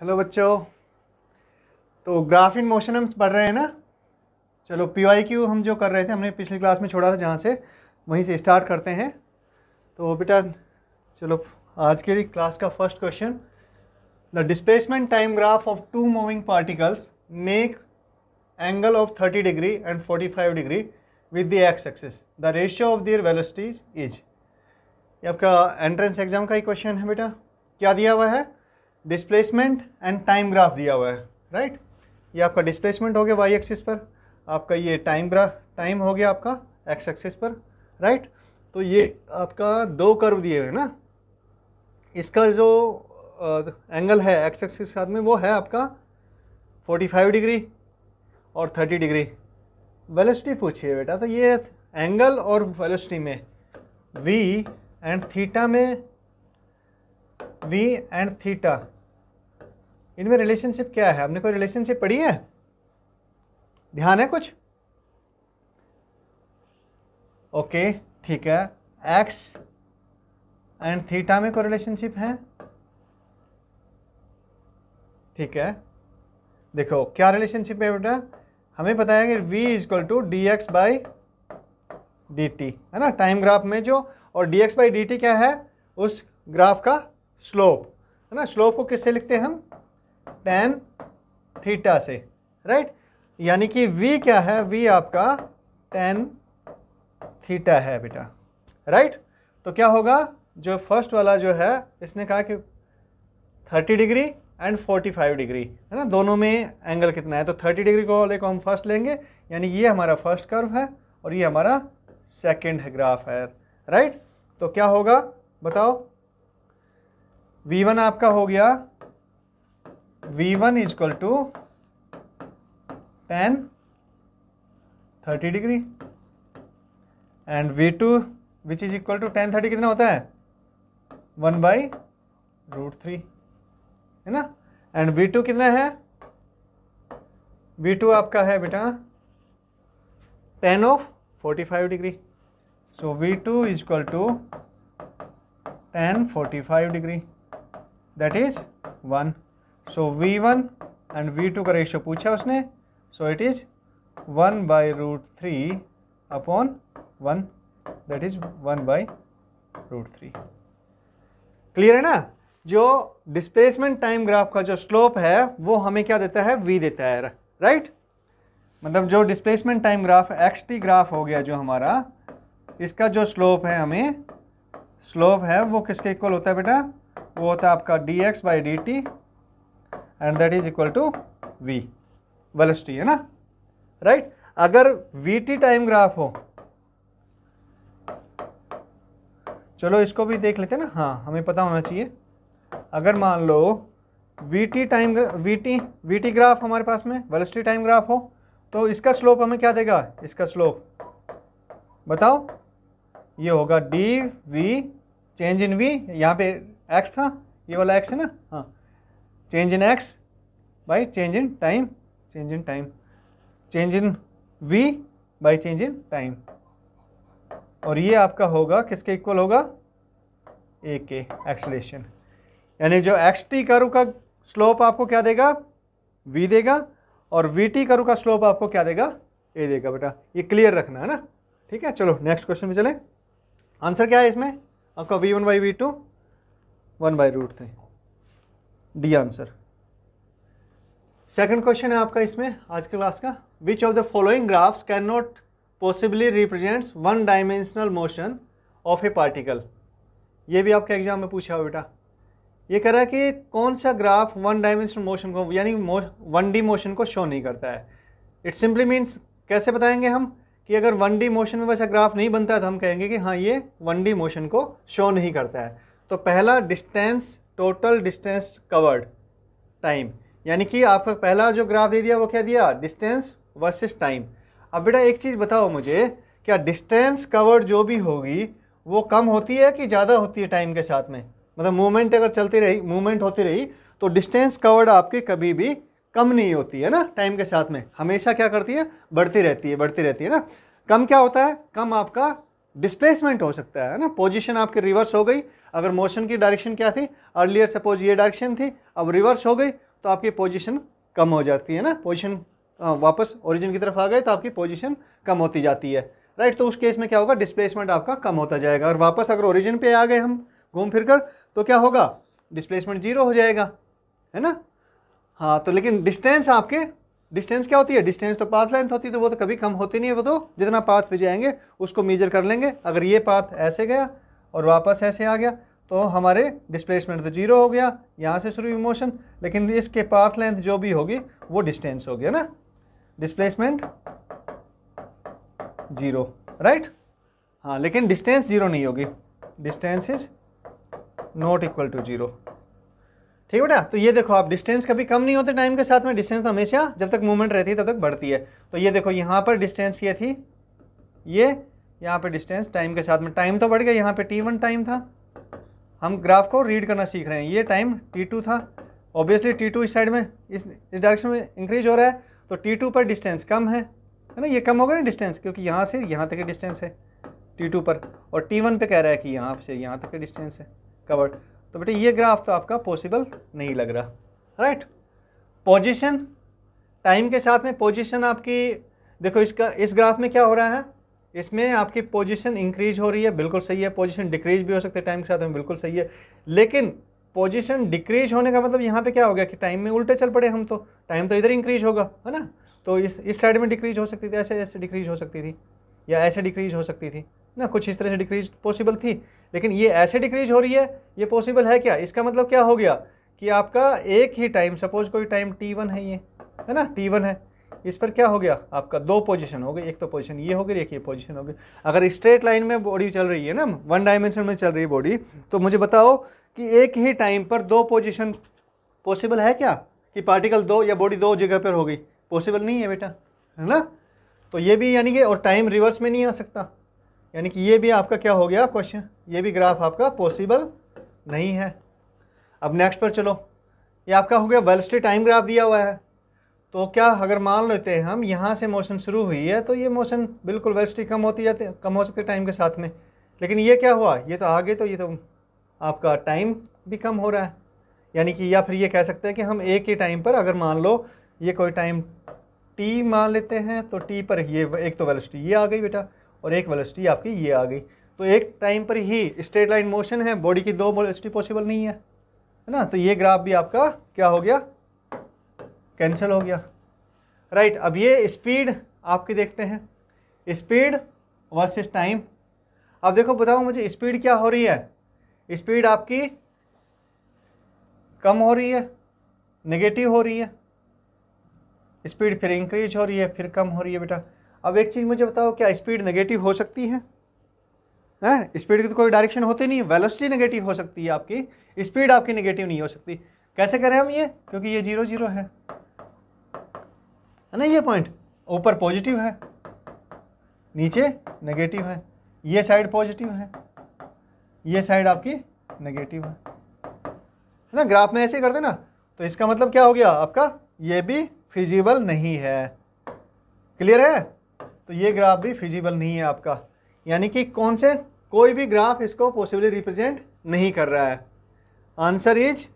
Hello बच्चों तो graph in motion हम पढ़ रहे हैं ना चलो पी आई क्यू हम जो कर रहे थे हमने पिछली क्लास में छोड़ा था जहाँ से वहीं से स्टार्ट करते हैं तो बेटा चलो आज के लिए क्लास का first question the displacement time graph of two moving particles make angle of 30 degree and 45 degree with the x axis the ratio of their velocities is ये आपका एंट्रेंस एग्जाम का ही क्वेश्चन है बेटा क्या दिया हुआ है डिस्प्लेसमेंट एंड टाइम ग्राफ दिया हुआ है राइट ये आपका डिस्प्लेसमेंट हो गया वाई एक्सिस पर आपका ये टाइम ग्राफ टाइम हो गया आपका एक्स एक्सिस पर राइट तो ये आपका दो कर्व दिए हुए ना इसका जो एंगल है एक्स एक्सिस के साथ में वो है आपका 45 डिग्री और 30 डिग्री वेलोसिटी पूछिए बेटा तो ये एंगल और वेलोसिटी में वी एंड थीटा में वी एंड थीटा इनमें रिलेशनशिप क्या है हमने कोई रिलेशनशिप पढ़ी है ध्यान है कुछ ओके ठीक है एक्स एंड थीटा में कोई रिलेशनशिप है ठीक है देखो क्या रिलेशनशिप है बेटा हमें पता है कि v equal to D x by D T है ना टाइम ग्राफ में जो और dx X by D T क्या है उस ग्राफ का स्लोप है ना स्लोप को किससे लिखते हैं हम टेन थीटा से राइट यानी कि v क्या है v आपका टेन थीटा है बेटा राइट तो क्या होगा जो फर्स्ट वाला जो है इसने कहा कि thirty degree and forty five degree है ना दोनों में एंगल कितना है तो थर्टी डिग्री को वाले को हम फर्स्ट लेंगे यानी ये हमारा फर्स्ट कर्व है और ये हमारा सेकेंड ग्राफ है राइट तो क्या होगा बताओ V1 आपका हो गया V one is equal to ten thirty degree and we two which is equal to ten thirty कितना होता है वन बाई रूट थ्री है ना एंड वी टू कितना है वी टू आपका है बेटा tan of forty five degree so v two is equal to tan forty five degree that is one so v one and we two का ratio पूछा उसने so it is one by root three upon one that is one by root three clear है ना जो displacement time graph का जो slope है वो हमें क्या देता है वी देता है राइट मतलब जो displacement time graph x t graph हो गया जो हमारा इसका जो स्लोप है हमें स्लोप है वो किसके इक्वल होता है बेटा वो होता है आपका d x by D t and that is equal to v velocity है ना राइट right? अगर वी टी टाइम ग्राफ हो चलो इसको भी देख लेते हैं ना हाँ हमें पता होना चाहिए अगर मान लो v t time v t v t graph हमारे पास में वेलोसिटी टाइम ग्राफ हो तो इसका स्लोप हमें क्या देगा इसका स्लोप बताओ ये होगा d v change in v यहाँ पे एक्स था ये वाला एक्स है ना हाँ change in x by change in time change in time change in v by change in time और ये आपका होगा किसके इक्वल होगा ए के एक्सलेशन यानी जो एक्स टी करू का स्लोप आपको क्या देगा वी देगा और वी टी करू का स्लोप आपको क्या देगा ए देगा बेटा ये क्लियर रखना है ना ठीक है चलो नेक्स्ट क्वेश्चन में चले आंसर क्या है इसमें आपका v one by v two one by root three d answer second question है आपका इसमें आज के क्लास का which of the following graphs can not possibly represents one dimensional motion of a particle ये भी आपके एग्जाम में पूछा हो बेटा ये कह रहा है कि कौन सा ग्राफ वन डायमेंशनल मोशन को यानी वन डी मोशन को शो नहीं करता है इट सिंपली मीन्स कैसे बताएंगे हम कि अगर वन डी मोशन में वैसा ग्राफ नहीं बनता है तो हम कहेंगे कि हाँ ये वन डी मोशन को शो नहीं करता है तो पहला distance total distance covered time यानी कि आपका पहला जो ग्राफ दे दिया वो क्या दिया डिस्टेंस वर्सेस टाइम अब बेटा एक चीज़ बताओ मुझे क्या डिस्टेंस कवर्ड जो भी होगी वो कम होती है कि ज़्यादा होती है टाइम के साथ में मतलब मूवमेंट अगर चलती रही मूवमेंट होती रही तो डिस्टेंस कवर्ड आपकी कभी भी कम नहीं होती है ना टाइम के साथ में हमेशा क्या करती है बढ़ती रहती है बढ़ती रहती है ना कम क्या होता है कम आपका डिस्प्लेसमेंट हो सकता है ना पोजीशन आपकी रिवर्स हो गई अगर मोशन की डायरेक्शन क्या थी अर्लियर सपोज ये डायरेक्शन थी अब रिवर्स हो गई तो आपकी पोजीशन कम हो जाती है ना पोजीशन वापस ओरिजिन की तरफ आ गए तो आपकी पोजीशन कम होती जाती है राइट तो उस केस में क्या होगा डिस्प्लेसमेंट आपका कम होता जाएगा और वापस अगर ओरिजिन पे आ गए हम घूम फिर कर तो क्या होगा डिस्प्लेसमेंट जीरो हो जाएगा है ना हाँ तो लेकिन डिस्टेंस आपके डिस्टेंस क्या होती है डिस्टेंस तो पाथ लेंथ होती है तो वो तो कभी कम होती नहीं है वो तो जितना पाथ पे जाएंगे उसको मेजर कर लेंगे अगर ये पाथ ऐसे गया और वापस ऐसे आ गया तो हमारे डिस्प्लेसमेंट तो जीरो हो गया यहाँ से शुरू हुई मोशन लेकिन इसके पाथ लेंथ जो भी होगी वो डिस्टेंस हो गया ना डिस्प्लेसमेंट जीरो राइट हाँ लेकिन डिस्टेंस जीरो नहीं होगी distance is not equal to zero ठीक बेटा तो ये देखो आप डिस्टेंस कभी कम नहीं होते टाइम के साथ में डिस्टेंस तो हमेशा जब तक मूवमेंट रहती है तब तक बढ़ती है तो ये देखो यहाँ पर डिस्टेंस ये थी ये यहाँ पर डिस्टेंस टाइम के साथ में टाइम तो बढ़ गया यहाँ पर टी वन टाइम था हम ग्राफ को रीड करना सीख रहे हैं ये टाइम टी टू था ऑब्वियसली टी टू इस साइड में इस इस डायरेक्शन में इंक्रीज हो रहा है तो टी टू पर डिस्टेंस कम है है ना ये कम हो गया ना डिस्टेंस क्योंकि यहाँ से यहाँ तक के डिस्टेंस है टी टू पर और टी वन पर कह रहा है कि यहाँ से यहाँ तक के डिस्टेंस है कवर्ड तो बेटा ये ग्राफ तो आपका पॉसिबल नहीं लग रहा राइट पोजीशन टाइम के साथ में पोजीशन आपकी देखो इसका इस ग्राफ में क्या हो रहा है इसमें आपकी पोजीशन इंक्रीज हो रही है बिल्कुल सही है पोजीशन डिक्रीज भी हो सकती है टाइम के साथ में बिल्कुल सही है लेकिन पोजीशन डिक्रीज होने का मतलब यहाँ पे क्या हो गया कि टाइम में उल्टे चल पड़े हम तो टाइम तो इधर इंक्रीज होगा है ना तो इस इस साइड में डिक्रीज हो सकती थी ऐसे ऐसे डिक्रीज हो सकती थी या ऐसे डिक्रीज हो सकती थी ना कुछ इस तरह से डिक्रीज पॉसिबल थी लेकिन ये ऐसे डिक्रीज हो रही है ये पॉसिबल है क्या इसका मतलब क्या हो गया कि आपका एक ही टाइम सपोज कोई टाइम टी वन है ये है ना टी वन है इस पर क्या हो गया आपका दो पोजीशन हो गई एक तो पोजीशन ये हो गई एक ये पोजीशन हो गई अगर स्ट्रेट लाइन में बॉडी चल रही है ना वन डायमेंशन में चल रही है बॉडी तो मुझे बताओ कि एक ही टाइम पर दो पोजीशन पॉसिबल है क्या कि पार्टिकल दो या बॉडी दो जगह पर हो गई पॉसिबल नहीं है बेटा है ना तो ये भी यानी कि और टाइम रिवर्स में नहीं आ सकता यानी कि ये भी आपका क्या हो गया क्वेश्चन ये भी ग्राफ आपका पॉसिबल नहीं है अब नेक्स्ट पर चलो ये आपका हो गया वेलस्टी टाइम ग्राफ दिया हुआ है तो क्या अगर मान लेते हैं हम यहाँ से मोशन शुरू हुई है तो ये मोशन बिल्कुल वेलस्टी कम होती जाती कम हो सकती टाइम के साथ में लेकिन ये क्या हुआ ये तो आगे तो ये तो आपका टाइम भी कम हो रहा है यानी कि या फिर ये कह सकते हैं कि हम एक ही टाइम पर अगर मान लो ये कोई टाइम टी मान लेते हैं तो टी पर ये एक तो वेलस्टी ये आ गई बेटा और एक वेलोसिटी आपकी ये आ गई तो एक टाइम पर ही स्ट्रेट लाइन मोशन है बॉडी की दो वेलोसिटी पॉसिबल नहीं है है ना तो ये ग्राफ भी आपका क्या हो गया कैंसिल हो गया राइट अब ये स्पीड आपकी देखते हैं स्पीड वर्सेस टाइम अब देखो बताओ मुझे स्पीड क्या हो रही है स्पीड आपकी कम हो रही है नेगेटिव हो रही है स्पीड फिर इंक्रीज हो रही है फिर कम हो रही है बेटा अब एक चीज़ मुझे बताओ क्या स्पीड नेगेटिव हो सकती है हैं स्पीड की तो कोई डायरेक्शन होती नहीं वेलोसिटी नेगेटिव हो सकती है आपकी स्पीड आपकी नेगेटिव नहीं हो सकती कैसे करें हम ये क्योंकि ये जीरो जीरो है है ना ये पॉइंट ऊपर पॉजिटिव है नीचे नेगेटिव है ये साइड पॉजिटिव है ये साइड आपकी नेगेटिव है है ना ग्राफ में ऐसे कर देना तो इसका मतलब क्या हो गया आपका ये भी फिजिबल नहीं है क्लियर है तो ये ग्राफ भी फिजिबल नहीं है आपका यानी कि कौन से कोई भी ग्राफ इसको पॉसिबली रिप्रेजेंट नहीं कर रहा है आंसर इज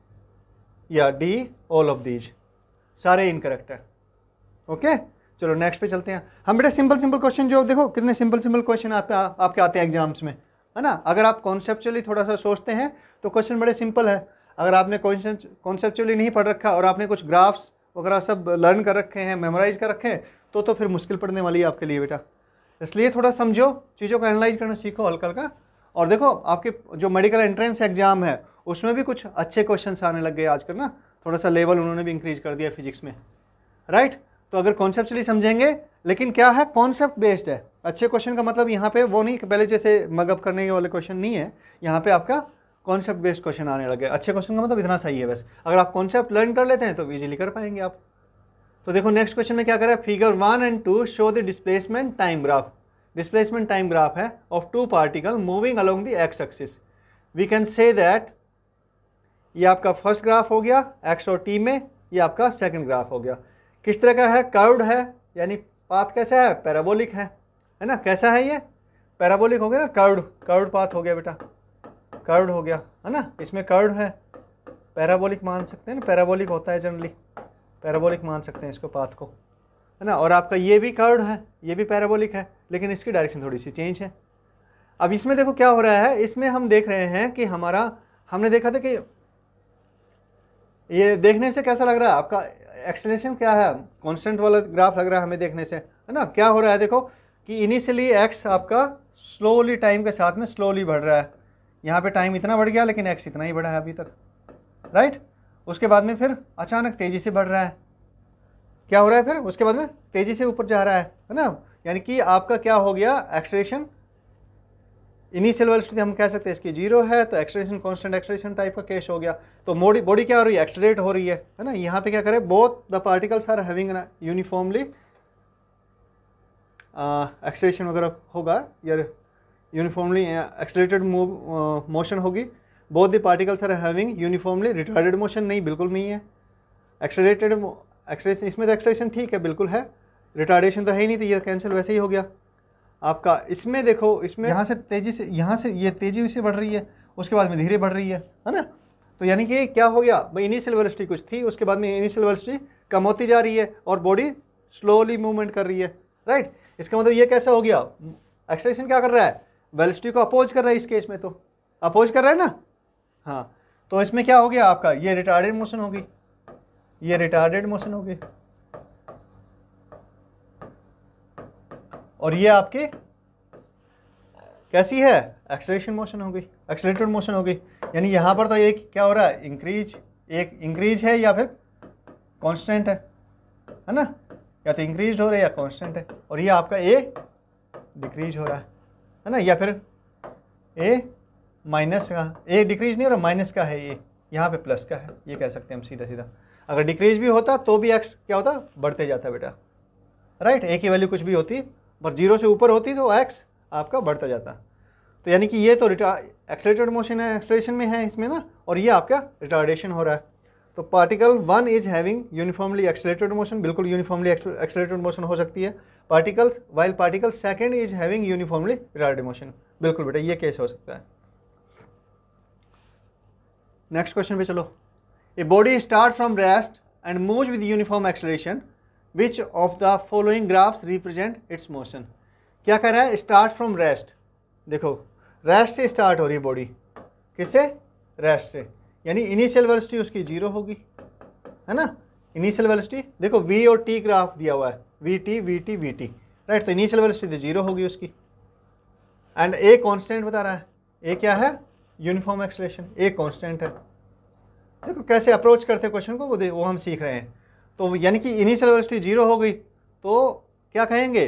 या डी ऑल ऑफ दीज सारे इनकरेक्ट है ओके चलो नेक्स्ट पे चलते हैं हम बेटे सिंपल सिंपल क्वेश्चन जो देखो कितने सिंपल सिंपल क्वेश्चन आता आपके आते हैं एग्जाम्स में है ना अगर आप कॉन्सेप्चुअली थोड़ा सा सोचते हैं तो क्वेश्चन बड़े सिंपल है अगर आपने कॉन्सेप्चुअली नहीं पढ़ रखा और आपने कुछ ग्राफ्स वगैरह सब लर्न कर रखे हैं मेमोराइज कर रखे हैं तो तो फिर मुश्किल पड़ने वाली है आपके लिए बेटा इसलिए थोड़ा समझो चीज़ों को एनालाइज करना सीखो हल्का हल्का और देखो आपके जो मेडिकल एंट्रेंस एग्ज़ाम है उसमें भी कुछ अच्छे क्वेश्चन आने लग गए आजकल ना थोड़ा सा लेवल उन्होंने भी इंक्रीज कर दिया फिजिक्स में राइट तो अगर कॉन्सेप्चुअली समझेंगे लेकिन क्या है कॉन्सेप्ट बेस्ड है अच्छे क्वेश्चन का मतलब यहाँ पे वो नहीं पहले जैसे मगअप करने वाले क्वेश्चन नहीं है यहाँ पे आपका कॉन्सेप्ट बेस्ड क्वेश्चन आने लगे अच्छे क्वेश्चन का मतलब इतना सही है बस अगर आप कॉन्सेप्ट लर्न कर लेते हैं तो ईजिली कर पाएंगे आप तो देखो नेक्स्ट क्वेश्चन में क्या कर रहा है figure one and two show the displacement time graph displacement time graph है of two particle moving along the x axis we can say that ये आपका फर्स्ट ग्राफ हो गया एक्स और टी में ये आपका सेकंड ग्राफ हो गया किस तरह का है कर्व्ड है यानी पाथ कैसा है पैराबोलिक है है ना कैसा है ये पैराबोलिक हो गया ना कर्व्ड कर्व्ड पाथ हो गया बेटा कर्व्ड हो गया है ना इसमें कर्व्ड है पैराबोलिक मान सकते हैं ना पैराबोलिक होता है जनरली पैराबोलिक मान सकते हैं इसको पाथ को है ना और आपका ये भी कर्ड है ये भी पैराबोलिक है लेकिन इसकी डायरेक्शन थोड़ी सी चेंज है अब इसमें देखो क्या हो रहा है इसमें हम देख रहे हैं कि हमारा हमने देखा था कि ये देखने से कैसा लग रहा है आपका एक्सलेशन क्या है कॉन्स्टेंट वाला ग्राफ लग रहा है हमें देखने से है ना क्या हो रहा है देखो कि इनिशियली एक्स आपका स्लोली टाइम के साथ में स्लोली बढ़ रहा है यहाँ पे टाइम इतना बढ़ गया लेकिन एक्स इतना ही बढ़ा है अभी तक राइट right? उसके बाद में फिर अचानक तेज़ी से बढ़ रहा है क्या हो रहा है फिर उसके बाद में तेज़ी से ऊपर जा रहा है है ना यानी कि आपका क्या हो गया एक्सरेशन इनिशियल वेलोसिटी हम कह सकते हैं इसकी जीरो है तो एक्सरेशन कांस्टेंट एक्सरेशन टाइप का केस हो गया तो मोडी बॉडी क्या हो रही है एक्सलेट हो रही है है ना यहाँ पे क्या करें both the particles are having uniformly acceleration वगैरह होगा या यूनिफॉर्मली एक्सलेटेड मोशन होगी both the particles are having uniformly retarded motion नहीं बिल्कुल नहीं है एक्सलेटेड एक्सलेशन इसमें तो एक्सलेशन ठीक है बिल्कुल है रिटार्डेशन तो है ही नहीं तो ये कैंसिल वैसे ही हो गया आपका इसमें देखो इसमें यहाँ से तेज़ी से यहाँ से ये तेज़ी से बढ़ रही है उसके बाद में धीरे बढ़ रही है है ना तो यानी कि क्या हो गया भाई इनिशियल वेलोसिटी कुछ थी उसके बाद में इनिशियल वेलोसिटी कम होती जा रही है और बॉडी स्लोली मूवमेंट कर रही है राइट इसका मतलब ये कैसे हो गया एक्सलेशन क्या कर रहा है वेलोसिटी को अपोज कर रहा है इस केस में तो अपोज कर रहा है ना हाँ तो इसमें क्या हो गया आपका ये रिटार्डेड मोशन होगी ये रिटार्डेड मोशन होगी और ये आपकी कैसी है एक्सलेशन मोशन होगी एक्सलेटेड मोशन होगी यानी यहाँ पर तो एक क्या हो रहा है इंक्रीज एक इंक्रीज है या फिर कांस्टेंट है है ना या तो इंक्रीज हो रहा है या कांस्टेंट है और ये आपका ए डिक्रीज हो रहा है है ना या फिर ए माइनस का ये डिक्रीज नहीं हो रहा माइनस का है ये यहाँ पे प्लस का है ये कह सकते हैं हम सीधा सीधा अगर डिक्रीज भी होता तो भी एक्स क्या होता बढ़ते जाता बेटा राइट ए की वैल्यू कुछ भी होती पर जीरो से ऊपर होती तो एक्स आपका बढ़ता जाता तो यानी कि ये तो रिटा एक्सलेटेड मोशन है एक्सलेशन में है इसमें ना और ये आपका रिटार्डेशन हो रहा है तो particle one is having uniformly accelerated motion बिल्कुल यूनिफॉर्मली एक्सलेटेड मोशन हो सकती है particle while particle second is having uniformly retarded motion बिल्कुल बेटा ये केस हो सकता है नेक्स्ट क्वेश्चन पे चलो a body start from rest and move with uniform acceleration which of the following graphs represent its motion क्या कह रहा है स्टार्ट फ्रॉम रेस्ट देखो रेस्ट से स्टार्ट हो रही है बॉडी किससे रेस्ट से यानी इनिशियल वेलोसिटी उसकी जीरो होगी है ना इनिशियल वेलोसिटी देखो वी और टी ग्राफ दिया हुआ है v t v t v t right तो इनिशियल वेलोसिटी तो जीरो होगी उसकी एंड ए कांस्टेंट बता रहा है ए क्या है यूनिफॉर्म एक्सलेशन एक कॉन्स्टेंट है देखो कैसे अप्रोच करते हैं क्वेश्चन को वो वो हम सीख रहे हैं तो यानी कि इनिशियल वेलोसिटी जीरो हो गई तो क्या कहेंगे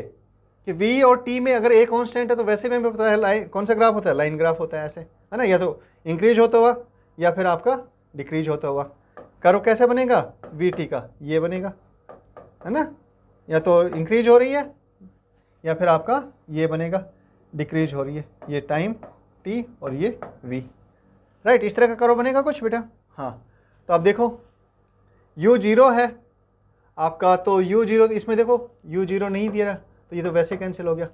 कि वी और टी में अगर एक कॉन्स्टेंट है तो वैसे भी हमें पता है लाइन कौन सा ग्राफ होता है लाइन ग्राफ होता है ऐसे है ना या तो इंक्रीज होता हुआ या फिर आपका डिक्रीज होता हुआ करो कैसे बनेगा वी टी का ये बनेगा है ना या तो इंक्रीज हो रही है या फिर आपका ये बनेगा डिक्रीज हो रही है ये टाइम टी और ये वी राइट इस तरह का करो बनेगा कुछ बेटा हाँ तो अब देखो यू जीरो है आपका तो यू जीरो इसमें देखो यू जीरो नहीं दिया रहा तो ये तो वैसे कैंसिल हो गया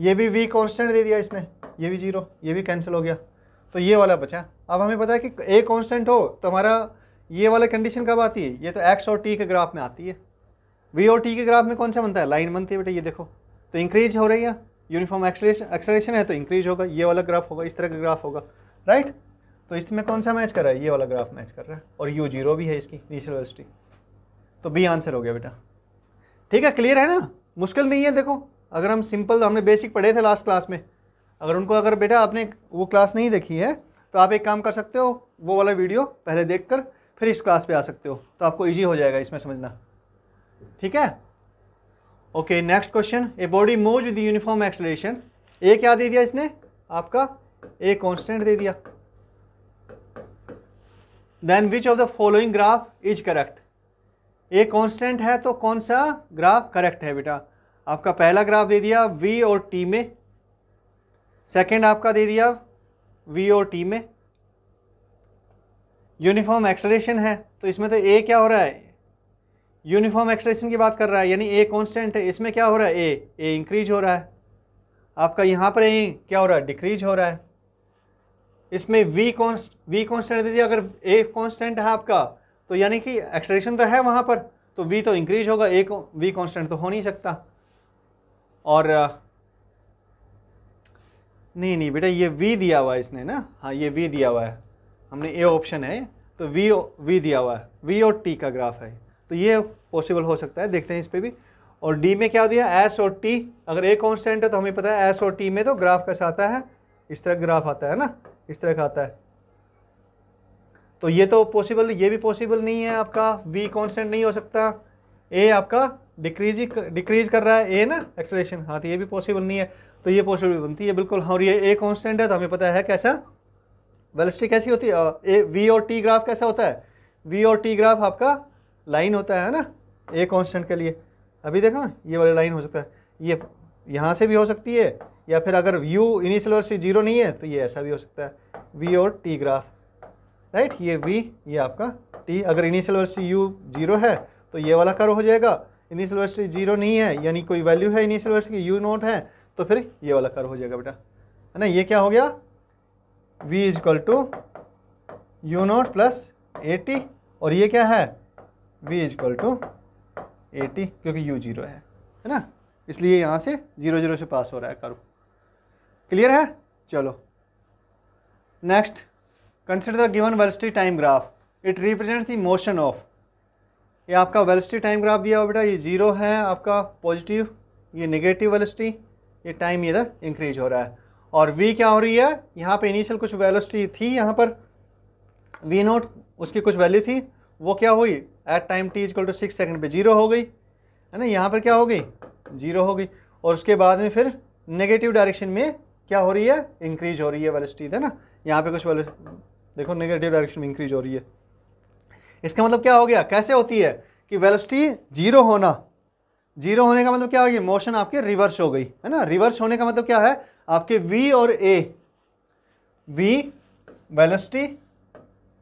ये भी वी कॉन्स्टेंट दे दिया इसने ये भी जीरो ये भी कैंसिल हो गया तो ये वाला बचा अब हमें पता है कि ए कॉन्स्टेंट हो तो हमारा ये वाला कंडीशन कब आती है ये तो एक्स और टी के ग्राफ में आती है वी और टी के ग्राफ में कौन सा बनता है लाइन बनती है बेटा ये देखो तो इंक्रीज हो रही है यूनिफॉर्म एक्सलेशन एक्सलेशन है तो इंक्रीज होगा ये वाला ग्राफ होगा इस तरह का ग्राफ होगा राइट तो इसमें कौन सा मैच कर रहा है ये वाला ग्राफ मैच कर रहा है और यू जीरो भी है इसकी इनिशियल वेलोसिटी तो बी आंसर हो गया बेटा ठीक है क्लियर है ना मुश्किल नहीं है देखो अगर हम सिंपल हमने बेसिक पढ़े थे लास्ट क्लास में अगर उनको अगर बेटा आपने वो क्लास नहीं देखी है तो आप एक काम कर सकते हो वो वाला वीडियो पहले देख कर फिर इस क्लास पे आ सकते हो तो आपको ईजी हो जाएगा इसमें समझना ठीक है okay next question a body move with uniform acceleration a क्या दे दिया इसने आपका ए कॉन्स्टेंट दे दिया then which of the following graph is correct a constant है तो कौन सा ग्राफ करेक्ट है बेटा आपका पहला ग्राफ दे दिया वी और टी में सेकेंड आपका दे दिया वी और टी में यूनिफॉर्म एक्सलेशन है तो इसमें तो ए क्या हो रहा है यूनिफॉर्म एक्सलेशन की बात कर रहा है यानी ए कॉन्स्टेंट है इसमें क्या हो रहा है ए ए इंक्रीज हो रहा है आपका यहाँ पर ए क्या हो रहा है डिक्रीज हो रहा है इसमें वी कॉन्स वी कॉन्स्टेंट दीजिए अगर ए कॉन्स्टेंट है आपका तो यानी कि एक्सलेशन तो है वहाँ पर तो वी तो इंक्रीज होगा ए वी कॉन्स्टेंट तो हो नहीं सकता और नहीं नहीं बेटा ये वी दिया हुआ है इसने ना हाँ ये वी दिया हुआ है हमने ए ऑप्शन है तो वी वी दिया हुआ है वी और टी का ग्राफ है तो ये पॉसिबल हो सकता है देखते हैं इस पर भी और डी में क्या दिया एस और टी अगर ए कॉन्स्टेंट है तो हमें पता है एस और टी में तो ग्राफ कैसा आता है इस तरह ग्राफ आता है ना इस तरह का आता है तो ये तो पॉसिबल ये भी पॉसिबल नहीं है आपका वी कॉन्स्टेंट नहीं हो सकता ए आपका डिक्रीज डिक्रीज कर रहा है ए ना एक्सलेशन हाँ तो ये भी पॉसिबल नहीं है तो ये पॉसिबल बनती है बिल्कुल हाँ, और ये ए कॉन्स्टेंट है तो हमें पता है कैसा वेलिस्टिक कैसी होती है ए वी और टी ग्राफ कैसा होता है वी और टी ग्राफ आपका लाइन होता है ना ए कांस्टेंट के लिए अभी देखा ये वाली लाइन हो सकता है ये यहाँ से भी हो सकती है या फिर अगर यू इनिशियल से जीरो नहीं है तो ये ऐसा भी हो सकता है वी और टी ग्राफ राइट ये वी ये आपका टी अगर इनिशियल वेलोसिटी यू जीरो है तो ये वाला कर्व हो जाएगा इनिशियल वेलोसिटी जीरो नहीं है यानी कोई वैल्यू है इनिशियल वेलोसिटी यू नोट है तो फिर ये वाला कर्व हो जाएगा बेटा है ना ये क्या हो गया v is equal to u naught plus a t और ये क्या है v is equal to a t क्योंकि यू जीरो है है ना इसलिए यहाँ से जीरो जीरो से पास हो रहा है करो क्लियर है चलो next consider the given velocity time graph it represent the motion of ये आपका वेलोसिटी टाइम ग्राफ दिया हुआ बेटा ये जीरो है आपका पॉजिटिव ये नेगेटिव वेलोसिटी ये टाइम इधर इंक्रीज हो रहा है और वी क्या हो रही है यहाँ पे इनिशियल कुछ वेलोसिटी थी यहाँ पर वी नोट उसकी कुछ वैल्यू थी वो क्या हुई at time t is equal to six second पर जीरो हो गई है ना यहाँ पर क्या हो गई जीरो हो गई और उसके बाद में फिर नेगेटिव डायरेक्शन में क्या हो रही है इंक्रीज हो रही है वेलोसिटी है ना यहाँ पे कुछ वेलो देखो नेगेटिव डायरेक्शन में इंक्रीज हो रही है इसका मतलब क्या हो गया कैसे होती है कि वेलोसिटी जीरो होना जीरो होने का मतलब क्या हो गया मोशन आपके रिवर्स हो गई है ना रिवर्स होने का मतलब क्या है आपके वी और a v velocity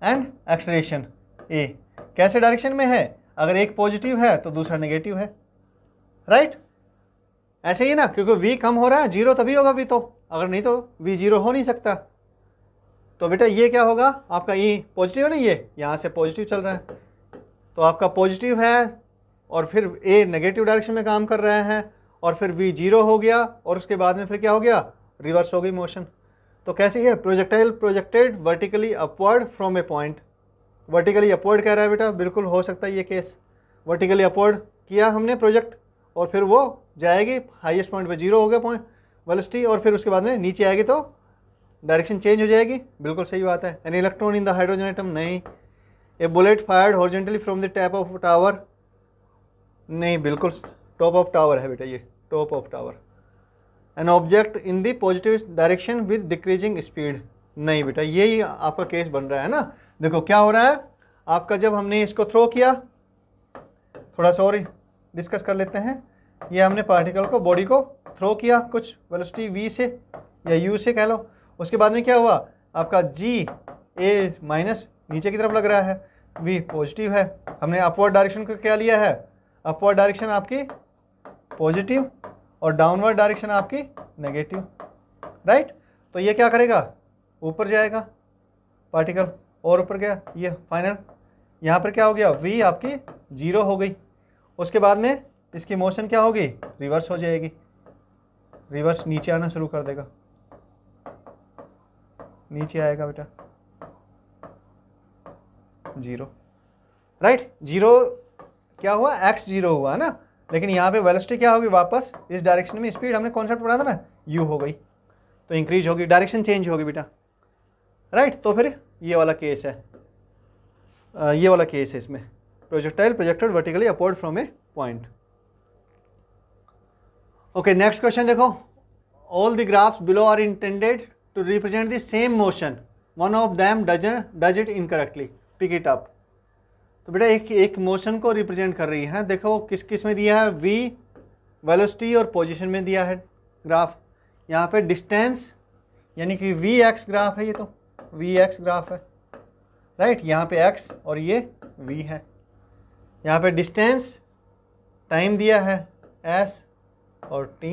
and acceleration a कैसे डायरेक्शन में है अगर एक पॉजिटिव है तो दूसरा नेगेटिव है राइट ऐसे ही ना क्योंकि वी कम हो रहा है जीरो तभी होगा वी तो अगर नहीं तो वी जीरो हो नहीं सकता तो बेटा ये क्या होगा आपका ई e पॉजिटिव है ना ये यहाँ से पॉजिटिव चल रहा है तो आपका पॉजिटिव है और फिर ए नेगेटिव डायरेक्शन में काम कर रहे हैं और फिर वी जीरो हो गया और उसके बाद में फिर क्या हो गया रिवर्स हो गई मोशन तो कैसे है projectile projected vertically upward from a point vertically upward कह रहा है बेटा बिल्कुल हो सकता है ये केस वर्टिकली अपवर्ड किया हमने प्रोजेक्ट और फिर वो जाएगी हाईएस्ट पॉइंट पे जीरो हो गया पॉइंट वेलोसिटी और फिर उसके बाद में नीचे आएगी तो डायरेक्शन चेंज हो जाएगी बिल्कुल सही बात है an electron in the hydrogen atom नहीं a bullet fired horizontally from the top of tower नहीं बिल्कुल टॉप ऑफ टावर है बेटा ये top of tower an object in the positive direction with decreasing speed नहीं बेटा यही आपका केस बन रहा है ना देखो क्या हो रहा है आपका जब हमने इसको थ्रो किया थोड़ा सा और डिस्कस कर लेते हैं ये हमने पार्टिकल को बॉडी को थ्रो किया कुछ वेलोसिटी वी से या यू से कह लो उसके बाद में क्या हुआ आपका जी ए माइनस नीचे की तरफ लग रहा है वी पॉजिटिव है हमने अपवर्ड डायरेक्शन को क्या लिया है अपवर्ड डायरेक्शन आपकी पॉजिटिव और डाउनवर्ड डायरेक्शन आपकी नेगेटिव राइट तो ये क्या करेगा ऊपर जाएगा पार्टिकल और ऊपर क्या ये फाइनल यहाँ पर क्या हो गया वी आपकी ज़ीरो हो गई उसके बाद में इसकी मोशन क्या होगी रिवर्स हो जाएगी रिवर्स नीचे आना शुरू कर देगा नीचे आएगा बेटा जीरो राइट जीरो क्या हुआ एक्स जीरो हुआ ना लेकिन यहाँ पे वेलोसिटी क्या होगी वापस इस डायरेक्शन में स्पीड हमने कॉन्सेप्ट पढ़ा था ना यू हो गई तो इंक्रीज होगी डायरेक्शन चेंज होगी बेटा राइट तो फिर ये वाला केस है आ, ये वाला केस है इसमें projectile projected vertically upward from a point okay next question देखो all the graphs below are intended to represent the same motion one of them does does it incorrectly pick it up तो बेटा एक एक motion को represent कर रही है देखो किस किस में दिया है वी वेलोसिटी और पोजिशन में दिया है ग्राफ यहाँ पे डिस्टेंस यानी कि वी एक्स ग्राफ है ये तो वी एक्स ग्राफ है राइट right? यहाँ पे एक्स और ये वी है यहाँ पे डिस्टेंस टाइम दिया है एस और टी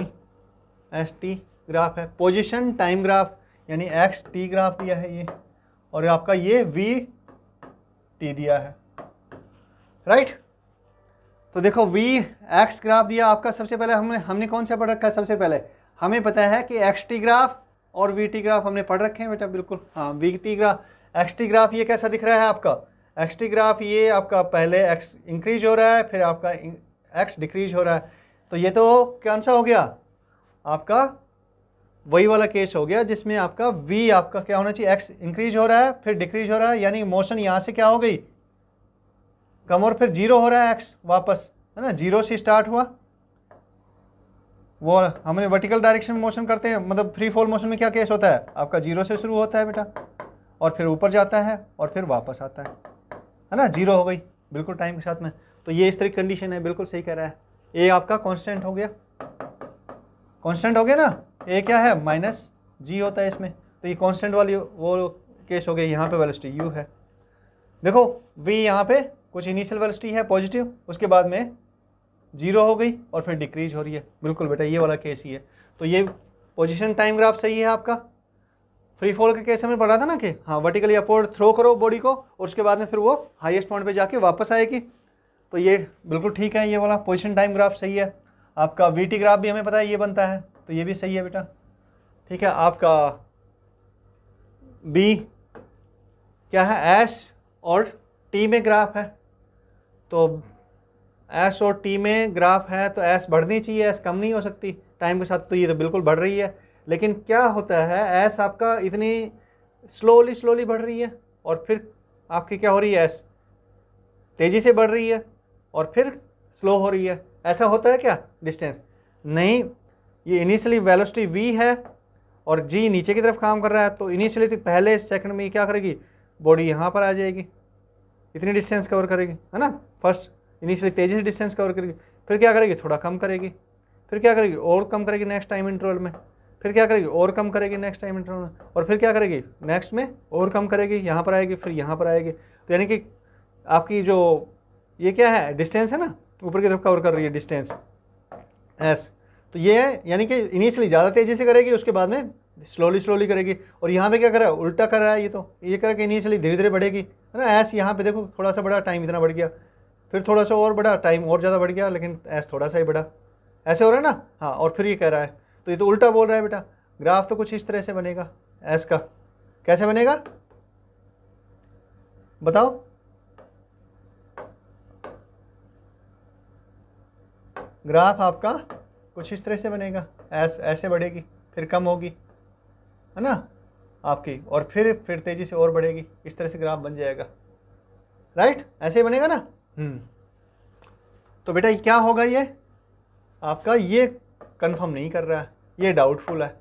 एस टी ग्राफ है पोजिशन टाइम ग्राफ यानी एक्स टी ग्राफ दिया है ये और आपका ये वी टी दिया है राइट right? तो देखो वी एक्स ग्राफ दिया आपका सबसे पहले हमने हमने कौन सा पढ़ रखा है सबसे पहले हमें पता है कि एक्स टी ग्राफ और वी टी ग्राफ हमने पढ़ रखे हैं बेटा बिल्कुल हाँ v t graph x t graph ये कैसा दिख रहा है आपका एक्स टी ग्राफ ये आपका पहले एक्स इंक्रीज हो रहा है फिर आपका एक्स डिक्रीज हो रहा है तो ये तो कौन सा हो गया आपका वही वाला केस हो गया जिसमें आपका वी आपका क्या होना चाहिए एक्स इंक्रीज हो रहा है फिर डिक्रीज हो रहा है यानी मोशन यहाँ से क्या हो गई कम और फिर जीरो हो रहा है एक्स वापस है ना जीरो से स्टार्ट हुआ वो हमने वर्टिकल डायरेक्शन में मोशन करते हैं मतलब फ्री फॉल मोशन में क्या केस होता है आपका जीरो से शुरू होता है बेटा और फिर ऊपर जाता है और फिर वापस आता है है ना जीरो हो गई बिल्कुल टाइम के साथ में तो ये इस तरह की कंडीशन है बिल्कुल सही कह रहा है ए आपका कॉन्स्टेंट हो गया कॉन्स्टेंट हो गया ना ए क्या है माइनस जी होता है इसमें तो ये कॉन्स्टेंट वाली वो केस हो गया यहाँ पे वेलोसिटी यू है देखो वी यहाँ पे कुछ इनिशियल वेलोसिटी है पॉजिटिव उसके बाद में जीरो हो गई और फिर डिक्रीज हो रही है बिल्कुल बेटा ये वाला केस ही है तो ये पोजिशन टाइम ग्राफ सही है आपका फ्री फॉल के केस में पढ़ा था ना कि हाँ वर्टिकली अपवर्ड थ्रो करो बॉडी को और उसके बाद में फिर वो हाईएस्ट पॉइंट पे जाके वापस आएगी तो ये बिल्कुल ठीक है ये वाला पोजिशन टाइम ग्राफ सही है आपका वी ग्राफ भी हमें पता है ये बनता है तो ये भी सही है बेटा ठीक है आपका बी क्या है एस और टी में ग्राफ है तो एस और टी में ग्राफ है तो एस बढ़नी चाहिए एस कम नहीं हो सकती टाइम के साथ तो ये तो बिल्कुल बढ़ रही है लेकिन क्या होता है एस आपका इतनी स्लोली स्लोली बढ़ रही है और फिर आपकी क्या हो रही है एस तेज़ी से बढ़ रही है और फिर स्लो हो रही है ऐसा होता है क्या डिस्टेंस नहीं ये इनिशियली वेलोसिटी वी है और जी नीचे की तरफ काम कर रहा है तो इनिशियली तो पहले सेकंड में क्या करेगी बॉडी यहाँ पर आ जाएगी इतनी डिस्टेंस कवर करेगी है ना फर्स्ट इनिशियली तेज़ी से डिस्टेंस कवर करेगी फिर क्या करेगी थोड़ा कम करेगी फिर क्या करेगी और कम करेगी नेक्स्ट टाइम इंटरवल में फिर क्या करेगी और कम करेगी नेक्स्ट टाइम इंटरवल में और फिर क्या करेगी नेक्स्ट में और कम करेगी यहाँ पर आएगी फिर यहाँ पर आएगी तो यानी कि आपकी जो ये क्या है डिस्टेंस है ना ऊपर की तरफ कवर कर रही है डिस्टेंस एस तो ये है यानी कि इनिशियली ज़्यादा तेज़ी से करेगी उसके बाद में स्लोली स्लोली करेगी और यहाँ पे क्या कर रहा है उल्टा कर रहा है ये तो ये कर इनिशियली धीरे धीरे बढ़ेगी है ना एस यहाँ पे देखो थोड़ा सा बड़ा टाइम इतना बढ़ गया फिर थोड़ा सा और बढ़ा टाइम और ज़्यादा बढ़ गया लेकिन एस थोड़ा सा ही बढ़ा ऐसे हो रहा है ना हाँ और फिर ये कह रहा है तो ये तो उल्टा बोल रहा है बेटा ग्राफ तो कुछ इस तरह से बनेगा एस का कैसे बनेगा बताओ ग्राफ आपका कुछ इस तरह से बनेगा एस ऐसे बढ़ेगी फिर कम होगी है ना आपकी और फिर फिर तेज़ी से और बढ़ेगी इस तरह से ग्राफ बन जाएगा राइट ऐसे ही बनेगा ना हम्म। तो बेटा क्या होगा ये आपका ये कंफर्म नहीं कर रहा है ये डाउटफुल है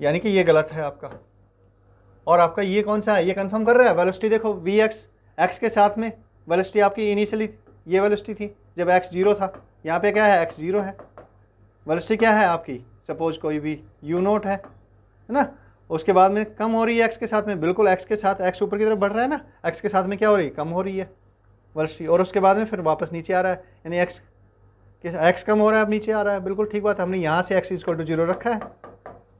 यानी कि ये गलत है आपका और आपका ये कौन सा है ये कंफर्म कर रहा है वेलोसिटी देखो वी एक्स एक्स के साथ में वेलोसिटी आपकी इनिशियली ये वेलोसिटी थी जब एक्स जीरो था यहाँ पे क्या है एक्स जीरो है वेलोसिटी क्या है आपकी सपोज कोई भी यू नोट है है ना उसके बाद में कम हो रही है एक्स के साथ में बिल्कुल एक्स के साथ एक्स ऊपर की तरफ बढ़ रहा है ना एक्स के साथ में क्या हो रही है कम हो रही है वेलोसिटी और उसके बाद में फिर वापस नीचे आ रहा है यानी एक्स एक्स कम हो रहा है अब नीचे आ रहा है बिल्कुल ठीक बात हमने यहाँ से एक्स इजक्ल टू जीरो रखा है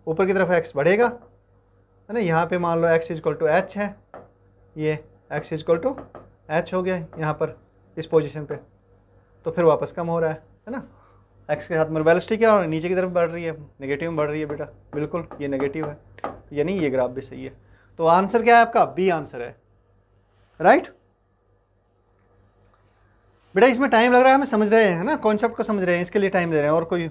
ऊपर की तरफ एक्स बढ़ेगा है ना यहाँ पे मान लो एक्स इजक्ल टू एच है ये एक्स इजक्ल टू एच हो गया यहाँ पर इस पोजिशन पर तो फिर वापस कम हो रहा है है ना एक्स के साथ में मतलब वेलोसिटी क्या हो नीचे की तरफ बढ़ रही है नेगेटिव में बढ़ रही है बेटा बिल्कुल ये नेगेटिव है यानी ये ग्राफ भी सही है तो आंसर क्या है आपका बी आंसर है राइट बेटा इसमें टाइम लग रहा है हमें समझ रहे हैं ना कॉन्सेप्ट को समझ रहे हैं इसके लिए टाइम दे रहे हैं और कोई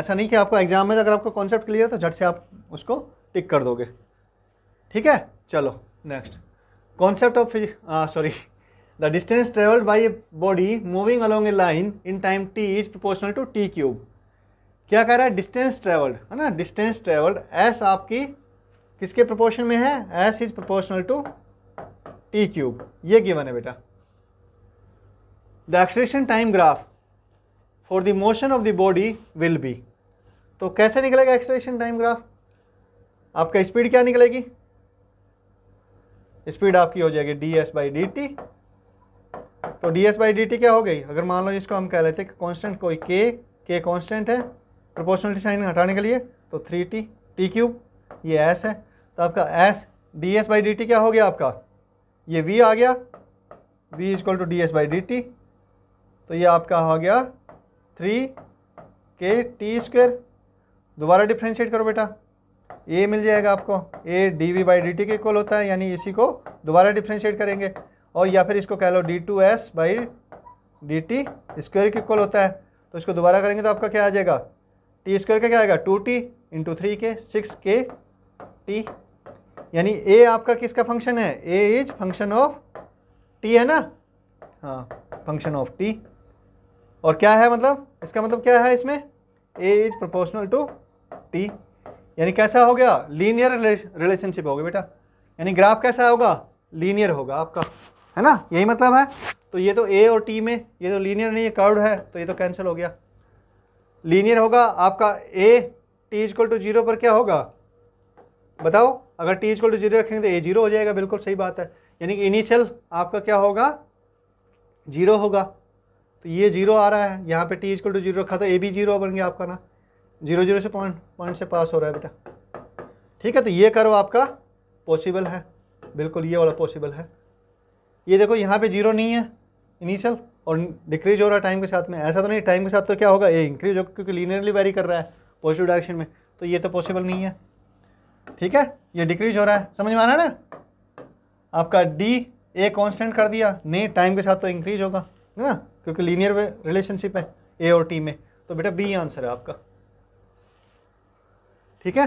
ऐसा नहीं कि आपको एग्जाम में अगर आपको कॉन्सेप्ट क्लियर है तो झट से आप उसको टिक कर दोगे ठीक है चलो नेक्स्ट concept of sorry the distance travelled by a body moving along a line in time t is proportional to t cube क्या कह रहा है डिस्टेंस ट्रेवल्ड है ना डिस्टेंस ट्रेवल्ड एस आपकी किसके प्रोपोर्शन में है s is proportional to t cube ये गिवन है बेटा the acceleration time graph for the motion of the body will be तो कैसे निकलेगा एक्सलेशन टाइम ग्राफ आपका स्पीड क्या निकलेगी स्पीड आपकी हो जाएगी d s by D t तो d s by D T क्या हो गई अगर मान लो इसको हम कह लेते हैं कॉन्स्टेंट कोई के के कॉन्स्टेंट है प्रोपोर्शनलिटी साइन हटाने के लिए तो थ्री टी टी क्यूब ये एस है तो आपका s d s by D T क्या हो गया आपका ये वी आ गया v equal to d s by D t तो ये आपका हो गया थ्री के टी स्क्वेयर दोबारा डिफ्रेंशिएट करो बेटा ए मिल जाएगा आपको a d v by D t के इक्वल होता है यानी इसी को दोबारा डिफ्रेंशिएट करेंगे और या फिर इसको कह लो d two s by D t square के इक्वल होता है तो इसको दोबारा करेंगे तो आपका क्या आ जाएगा टी स्क्वेयर का क्या आएगा टू टी इंटू थ्री के सिक्स के टी यानी ए आपका किसका फंक्शन है a is function of t है ना हाँ फंक्शन ऑफ टी और क्या है मतलब इसका मतलब क्या है इसमें a is proportional to t यानी कैसा हो गया लीनियर रिलेशनशिप होगी बेटा यानी ग्राफ कैसा होगा लीनियर होगा आपका है ना यही मतलब है तो ये तो ए और टी में ये तो लीनियर नहीं है कर्व है तो ये तो कैंसिल हो गया लीनियर होगा आपका a t equal to zero पर क्या होगा बताओ अगर टी इजक्ल टू जीरो रखेंगे तो ए जीरो हो जाएगा बिल्कुल सही बात है यानी कि इनिशियल आपका क्या होगा जीरो होगा तो ये जीरो आ रहा है यहाँ पे टी इजकल टू जीरो रखा था ए भी जीरो बन गया आपका ना जीरो जीरो से पॉइंट पॉइंट से पास हो रहा है बेटा ठीक है तो ये कर्व आपका पॉसिबल है बिल्कुल ये वाला पॉसिबल है ये देखो यहाँ पे जीरो नहीं है इनिशियल और डिक्रीज हो रहा है टाइम के साथ में ऐसा तो नहीं टाइम के साथ तो क्या होगा ये इंक्रीज होगा क्योंकि लीनियरली वेरी कर रहा है पॉजिटिव डायरेक्शन में तो ये तो पॉसिबल नहीं है ठीक है ये डिक्रीज हो रहा है समझ में आ रहा है ना आपका डी ए कॉन्स्टेंट कर दिया नहीं टाइम के साथ तो इंक्रीज होगा है ना क्योंकि लीनियर रिलेशनशिप है ए और टी में तो बेटा बी आंसर है आपका ठीक है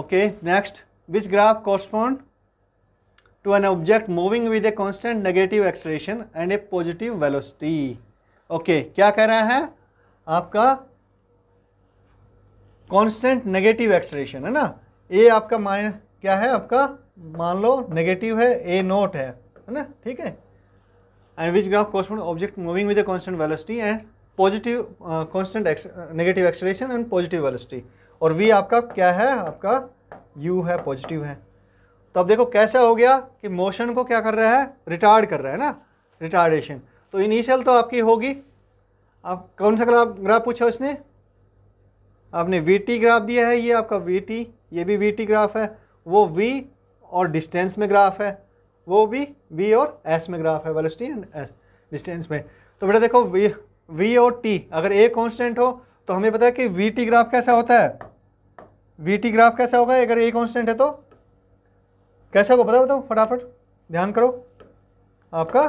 okay next which graph correspond to an object moving with a constant negative acceleration and a positive velocity okay क्या कह रहा है आपका कॉन्स्टेंट नेगेटिव एक्सलेशन है ना ए आपका माइन क्या है आपका मान लो नेगेटिव है ए नोट है है ना ठीक है and which graph correspond to object moving with a constant velocity and positive uh, constant ex, uh, negative acceleration and positive velocity और v आपका क्या है आपका u है पॉजिटिव है तो अब देखो कैसा हो गया कि मोशन को क्या कर रहा है रिटार्ड कर रहा है ना रिटार्डेशन तो इनिशियल तो आपकी होगी आप कौन सा ग्राफ ग्राफ पूछा उसने आपने वी टी ग्राफ दिया है ये आपका वी टी ये भी वी टी ग्राफ है वो वी और डिस्टेंस में ग्राफ है वो भी वी और एस में ग्राफ है वेलोसिटी एंड एस डिस्टेंस में तो बेटा देखो वी वी और टी अगर ए कॉन्स्टेंट हो तो हमें पता है कि वी टी ग्राफ कैसा होता है वी टी ग्राफ कैसा होगा अगर ए कॉन्स्टेंट है तो कैसा होगा बताओ बताओ फटाफट ध्यान करो आपका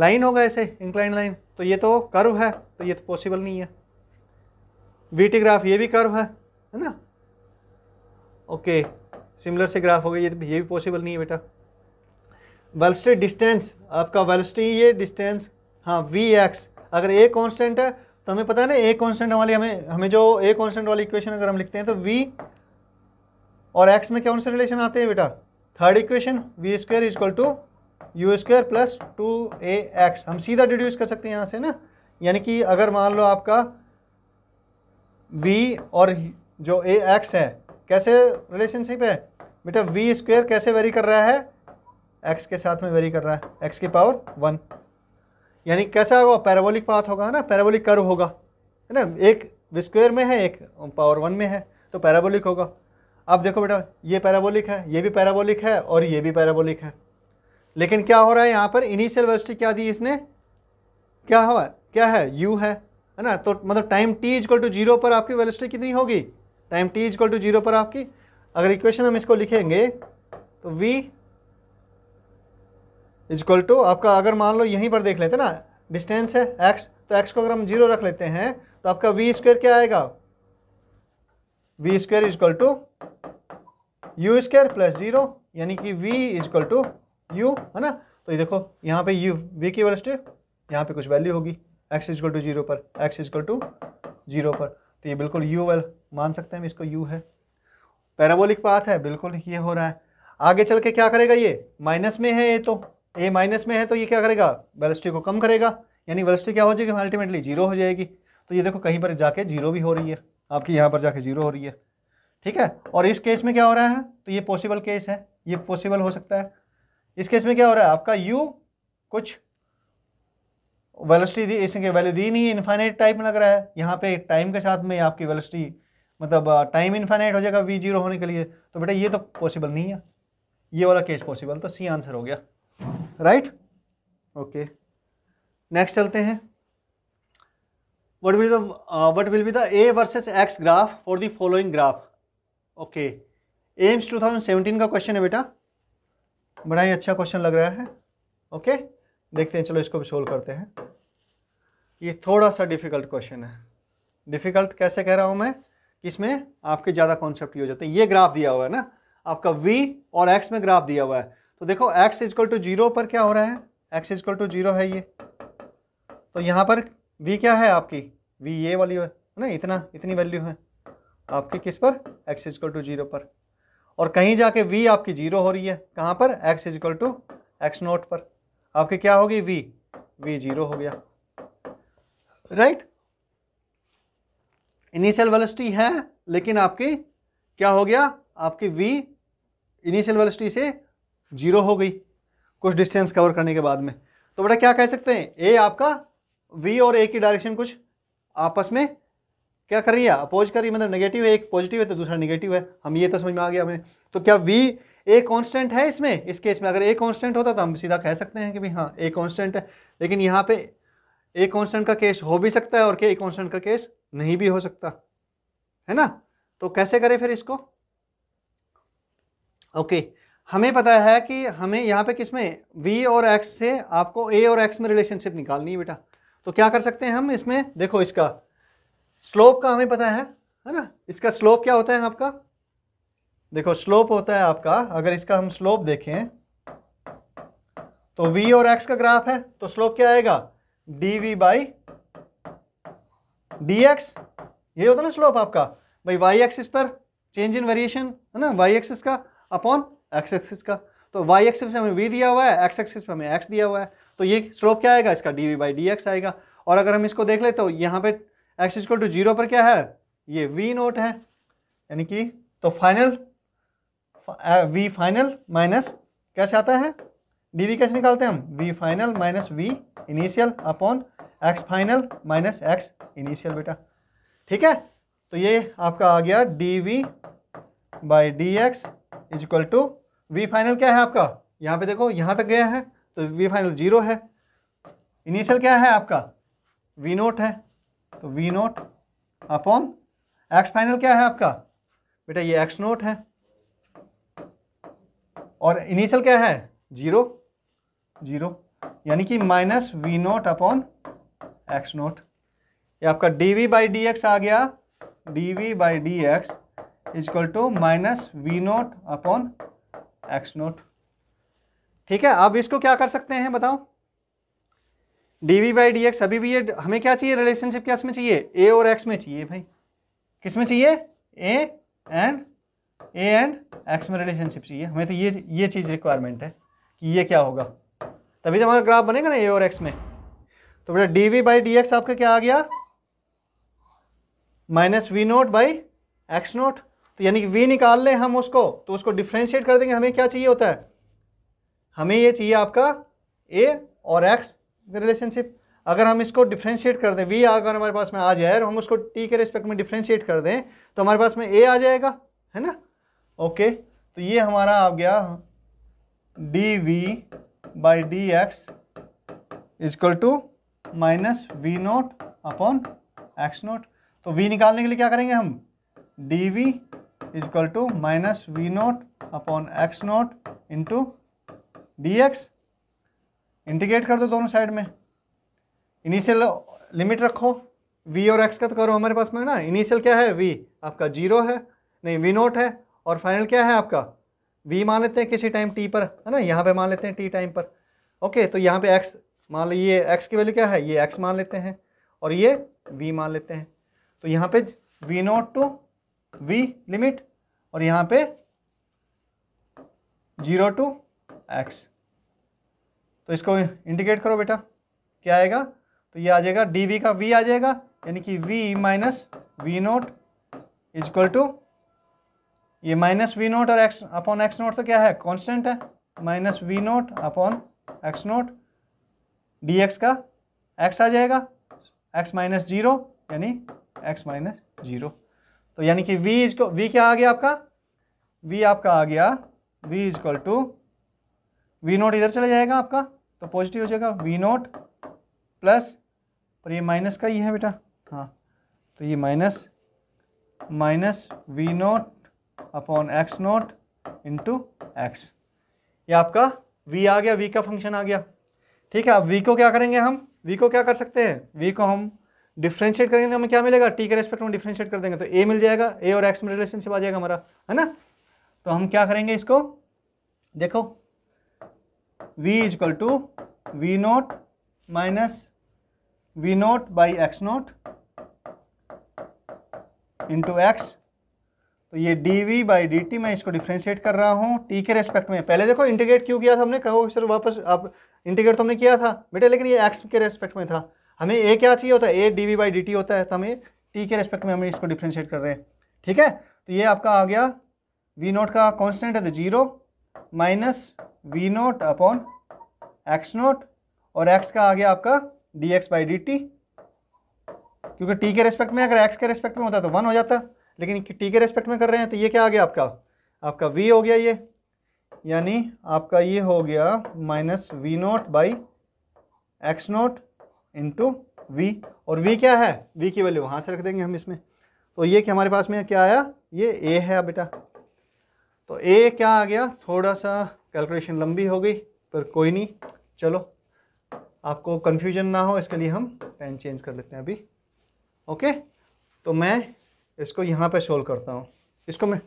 लाइन होगा ऐसे इंक्लाइन लाइन तो ये तो कर्व है तो ये तो पॉसिबल नहीं है वी टी ग्राफ ये भी कर्व है है ना ओके सिमिलर से ग्राफ हो गई ये तो ये भी पॉसिबल नहीं है बेटा वेलोसिटी डिस्टेंस आपका वेलोसिटी ये डिस्टेंस हाँ वी एक्स अगर ए कांस्टेंट है तो हमें पता है ना ए कांस्टेंट वाली हमें हमें जो ए कांस्टेंट वाली इक्वेशन अगर हम लिखते हैं तो वी और एक्स में कौन से रिलेशन आते हैं बेटा third equation v square is equal to u square plus two a x हम सीधा डिड्यूस कर सकते हैं यहाँ से ना यानी कि अगर मान लो आपका वी और जो ए एक्स है कैसे रिलेशनशिप है बेटा वी स्क्वेयर कैसे वेरी कर रहा है एक्स के साथ में वेरी कर रहा है एक्स की पावर वन यानी कैसा होगा पैराबोलिक पाथ होगा ना पैराबोलिक कर्व होगा है ना एक स्क्वेयर में है एक पावर वन में है तो पैराबोलिक होगा अब देखो बेटा ये पैराबोलिक है ये भी पैराबोलिक है और ये भी पैराबोलिक है लेकिन क्या हो रहा है यहाँ पर इनिशियल वर्सिटी क्या दी इसने क्या हुआ क्या है यू है है ना तो मतलब time t is equal to zero पर आपकी वेलिस्टी कितनी होगी time t is equal to zero पर आपकी अगर इक्वेशन हम इसको लिखेंगे तो वी इजक्ल टू आपका अगर मान लो यहीं पर देख लेते ना डिस्टेंस है एक्स तो एक्स को अगर हम जीरो रख लेते हैं तो आपका वी स्क्वेयर क्या आएगा v square is equal to u square plus zero यानी कि वी इजक्ल टू यू है ना तो ये देखो यहाँ पे यू वी की वर्ष यहाँ पे कुछ वैल्यू होगी एक्स इजक्ल टू जीरो पर एक्स इजक्ल टू जीरो पर तो ये बिल्कुल यू वेल मान सकते हैं हम इसको यू है पैराबोलिक पाथ है बिल्कुल ये हो रहा है आगे चल के क्या करेगा ये माइनस में है ये तो ए माइनस में है तो ये क्या करेगा वेलस्टी को कम करेगा यानी वेलस्टी क्या हो जाएगी अल्टीमेटली जीरो हो जाएगी तो ये देखो कहीं पर जाके जीरो भी हो रही है आपकी यहाँ पर जाके जीरो हो रही है ठीक है और इस केस में क्या हो रहा है तो ये पॉसिबल केस है ये पॉसिबल हो सकता है इस केस में क्या हो रहा है आपका यू कुछ वेलोसिटी दी इसके वैल्यू दी नहीं है इन्फाइनाइट टाइप में लग रहा है यहाँ पे टाइम के साथ में आपकी वेलोसिटी मतलब टाइम uh, इन्फाइनाइट हो जाएगा वी जीरो होने के लिए तो बेटा ये तो पॉसिबल नहीं है ये वाला केस पॉसिबल तो सी आंसर हो गया राइट ओके नेक्स्ट चलते हैं what will what will be the a versus x graph for the following graph okay AIIMS two का क्वेश्चन है बेटा बड़ा ही अच्छा क्वेश्चन लग रहा है ओके okay? देखते हैं चलो इसको भी सोल्व करते हैं ये थोड़ा सा डिफ़िकल्ट क्वेश्चन है डिफ़िकल्ट कैसे कह रहा हूँ मैं कि इसमें आपके ज़्यादा कॉन्सेप्ट हो जाते हैं ये ग्राफ दिया हुआ है ना आपका v और x में ग्राफ दिया हुआ है तो देखो x इजकल टू जीरो पर क्या हो रहा है x इजकल टू जीरो है ये तो यहाँ पर v क्या है आपकी v ये वाली है ना इतना इतनी वैल्यू है आपकी किस पर x इजकल टू जीरो पर और कहीं जाके v आपकी जीरो हो रही है कहाँ पर x is equal to x naught पर आपकी क्या होगी v v जीरो हो गया राइट इनिशियल वेलोसिटी है लेकिन आपकी क्या हो गया आपकी वी इनिशियल वेलोसिटी से जीरो हो गई कुछ डिस्टेंस कवर करने के बाद में तो बेटा क्या कह सकते हैं ए आपका वी और ए की डायरेक्शन कुछ आपस में क्या कर रही है अपोज कर रही है मतलब नेगेटिव है एक पॉजिटिव है तो दूसरा नेगेटिव है हम ये तो समझ में आ गया हमें तो क्या वी ए कांस्टेंट है इसमें इस केस में अगर ए कांस्टेंट होता तो हम सीधा कह सकते हैं कि भाई हाँ ए कांस्टेंट है लेकिन यहाँ पे ए कॉन्स्टेंट का केस हो भी सकता है और के ए कॉन्स्टेंट का केस नहीं भी हो सकता है ना तो कैसे करें फिर इसको ओके हमें पता है कि हमें यहाँ पे किस में वी और एक्स से आपको ए और एक्स में रिलेशनशिप निकालनी है बेटा तो क्या कर सकते हैं हम इसमें देखो इसका स्लोप का हमें पता है है ना इसका स्लोप क्या होता है आपका देखो स्लोप होता है आपका अगर इसका हम स्लोप देखें तो v और x का ग्राफ है तो स्लोप क्या आएगा d v by d x ये होता ना स्लोप आपका भाई वाई एक्सिस पर चेंज इन वेरिएशन है ना वाई एक्सिस का अपॉन एक्स एक्सिस का तो वाई एक्सिस हमें वी दिया हुआ है एक्स एक्सिस पर हमें एक्स दिया हुआ है तो ये स्लोप क्या आएगा इसका d v by d x आएगा और अगर हम इसको देख ले तो यहाँ पर एक्स इक्वल टू जीरो पर क्या है ये वी नोट है यानी कि तो फाइनल वी फाइनल माइनस कैसे आता है डी वी कैसे निकालते हैं हम v final minus v initial upon x final minus x initial बेटा ठीक है तो ये आपका आ गया d v by d x is equal to v final क्या है आपका यहाँ पे देखो यहाँ तक गया है तो वी फाइनल जीरो है इनिशियल क्या है आपका वी नोट है तो v naught upon x final क्या है आपका बेटा ये एक्स नोट है और इनिशियल क्या है जीरो जीरो यानी कि minus v naught upon x naught ये आपका d v by d x आ गया d v by d x is equal to minus v naught upon x naught ठीक है अब इसको क्या कर सकते हैं बताओ d v by d x अभी भी ये हमें क्या चाहिए रिलेशनशिप क्या इसमें चाहिए ए और एक्स में चाहिए भाई किस में चाहिए a and a and x में रिलेशनशिप चाहिए हमें तो ये ये चीज़ रिक्वायरमेंट है कि ये क्या होगा तभी तो हमारा ग्राफ बनेगा ना ए और एक्स में तो बेटा d v by d x आपका क्या आ गया minus v naught by x naught तो यानी कि वी निकाल लें हम उसको तो उसको डिफ्रेंशिएट कर देंगे हमें क्या चाहिए होता है हमें ये चाहिए आपका ए और एक्स रिलेशनशिप अगर हम इसको डिफ्रेंशिएट कर दें वी अगर हमारे पास में आ जाए और हम उसको टी के रेस्पेक्ट में डिफ्रेंशिएट कर दें तो हमारे पास में ए आ जाएगा है ना ओके तो ये हमारा आ गया d v by dx is equal to minus v naught upon x naught तो v निकालने के लिए क्या करेंगे हम d v is equal to minus v naught upon x naught into d x integrate कर दो दोनों साइड में इनिशियल लिमिट रखो v और x का तो करो हमारे पास में ना इनिशियल क्या है v आपका जीरो है नहीं वी नोट है और फाइनल क्या है आपका वी मान लेते हैं किसी टाइम टी पर है ना यहाँ पे मान लेते हैं टी टाइम पर ओके तो यहाँ पे एक्स मान ली ये एक्स की वैल्यू क्या है ये एक्स मान लेते हैं और ये वी मान लेते हैं तो यहाँ पे v naught to v limit और यहाँ पे जीरो टू एक्स तो इसको इंडिकेट करो बेटा क्या आएगा तो ये आ जाएगा डी वी का वी आ जाएगा यानी कि v minus v naught is equal to ये माइनस वी नोट और एक्स अपॉन एक्स नोट तो क्या है कांस्टेंट है minus v naught upon x naught d x का एक्स आ जाएगा एक्स माइनस जीरो यानी एक्स माइनस जीरो तो यानी कि वी इज वी क्या आ गया आपका वी आपका आ गया v is equal to v naught इधर चला जाएगा आपका तो पॉजिटिव हो जाएगा वी नोट प्लस और ये माइनस का ही है बेटा हाँ तो ये minus minus v naught upon x naught into x ये आपका v आ गया v का फंक्शन आ गया ठीक है अब v को क्या करेंगे हम v को क्या कर सकते हैं v को हम डिफ्रेंशिएट करेंगे तो हमें क्या मिलेगा t के रेस्पेक्ट में डिफ्रेंशिएट कर देंगे तो a मिल जाएगा a और x में रिलेशनशिप आ जाएगा हमारा है ना तो हम क्या करेंगे इसको देखो v is equal to v naught minus v naught by x naught into x तो ये d v by D t मैं इसको डिफ्रेंशिएट कर रहा हूँ टी के रेस्पेक्ट में पहले देखो इंटीग्रेट क्यों किया था हमने कहो सर वापस आप इंटीग्रेट तो हमने किया था बेटा लेकिन ये एक्स के रेस्पेक्ट में था हमें ए क्या चाहिए होता है a d v by D t होता है तो हमें टी के रेस्पेक्ट में हमें इसको डिफ्रेंशिएट कर रहे हैं ठीक है तो ये आपका आ गया वी नोट का कॉन्स्टेंट है तो zero minus v naught upon x naught और एक्स का आ गया आपका d x by D t क्योंकि टी के रेस्पेक्ट में अगर एक्स के रेस्पेक्ट में होता तो वन हो जाता लेकिन टी के रेस्पेक्ट में कर रहे हैं तो ये क्या आ गया आपका आपका वी हो गया ये यानी आपका ये हो गया minus v naught by x naught into v और वी क्या है वी की वैल्यू वहाँ से रख देंगे हम इसमें तो ये कि हमारे पास में क्या आया ये ए है बेटा तो ए क्या आ गया थोड़ा सा कैलकुलेशन लंबी हो गई पर कोई नहीं चलो आपको कन्फ्यूजन ना हो इसके लिए हम पेन चेंज कर लेते हैं अभी ओके तो मैं इसको यहाँ पे सोल्व करता हूँ इसको मैं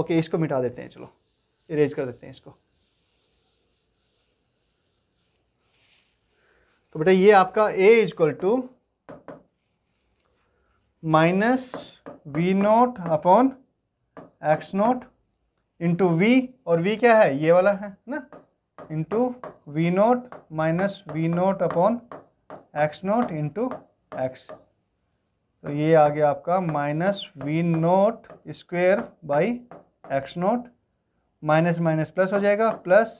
ओके इसको मिटा देते हैं चलो इरेज कर देते हैं इसको तो बेटा ये आपका a is equal to minus v naught upon x naught into v और v क्या है ये वाला है ना into v naught minus v naught upon x naught into x तो ये आ गया आपका minus v naught square by x naught minus minus plus हो जाएगा plus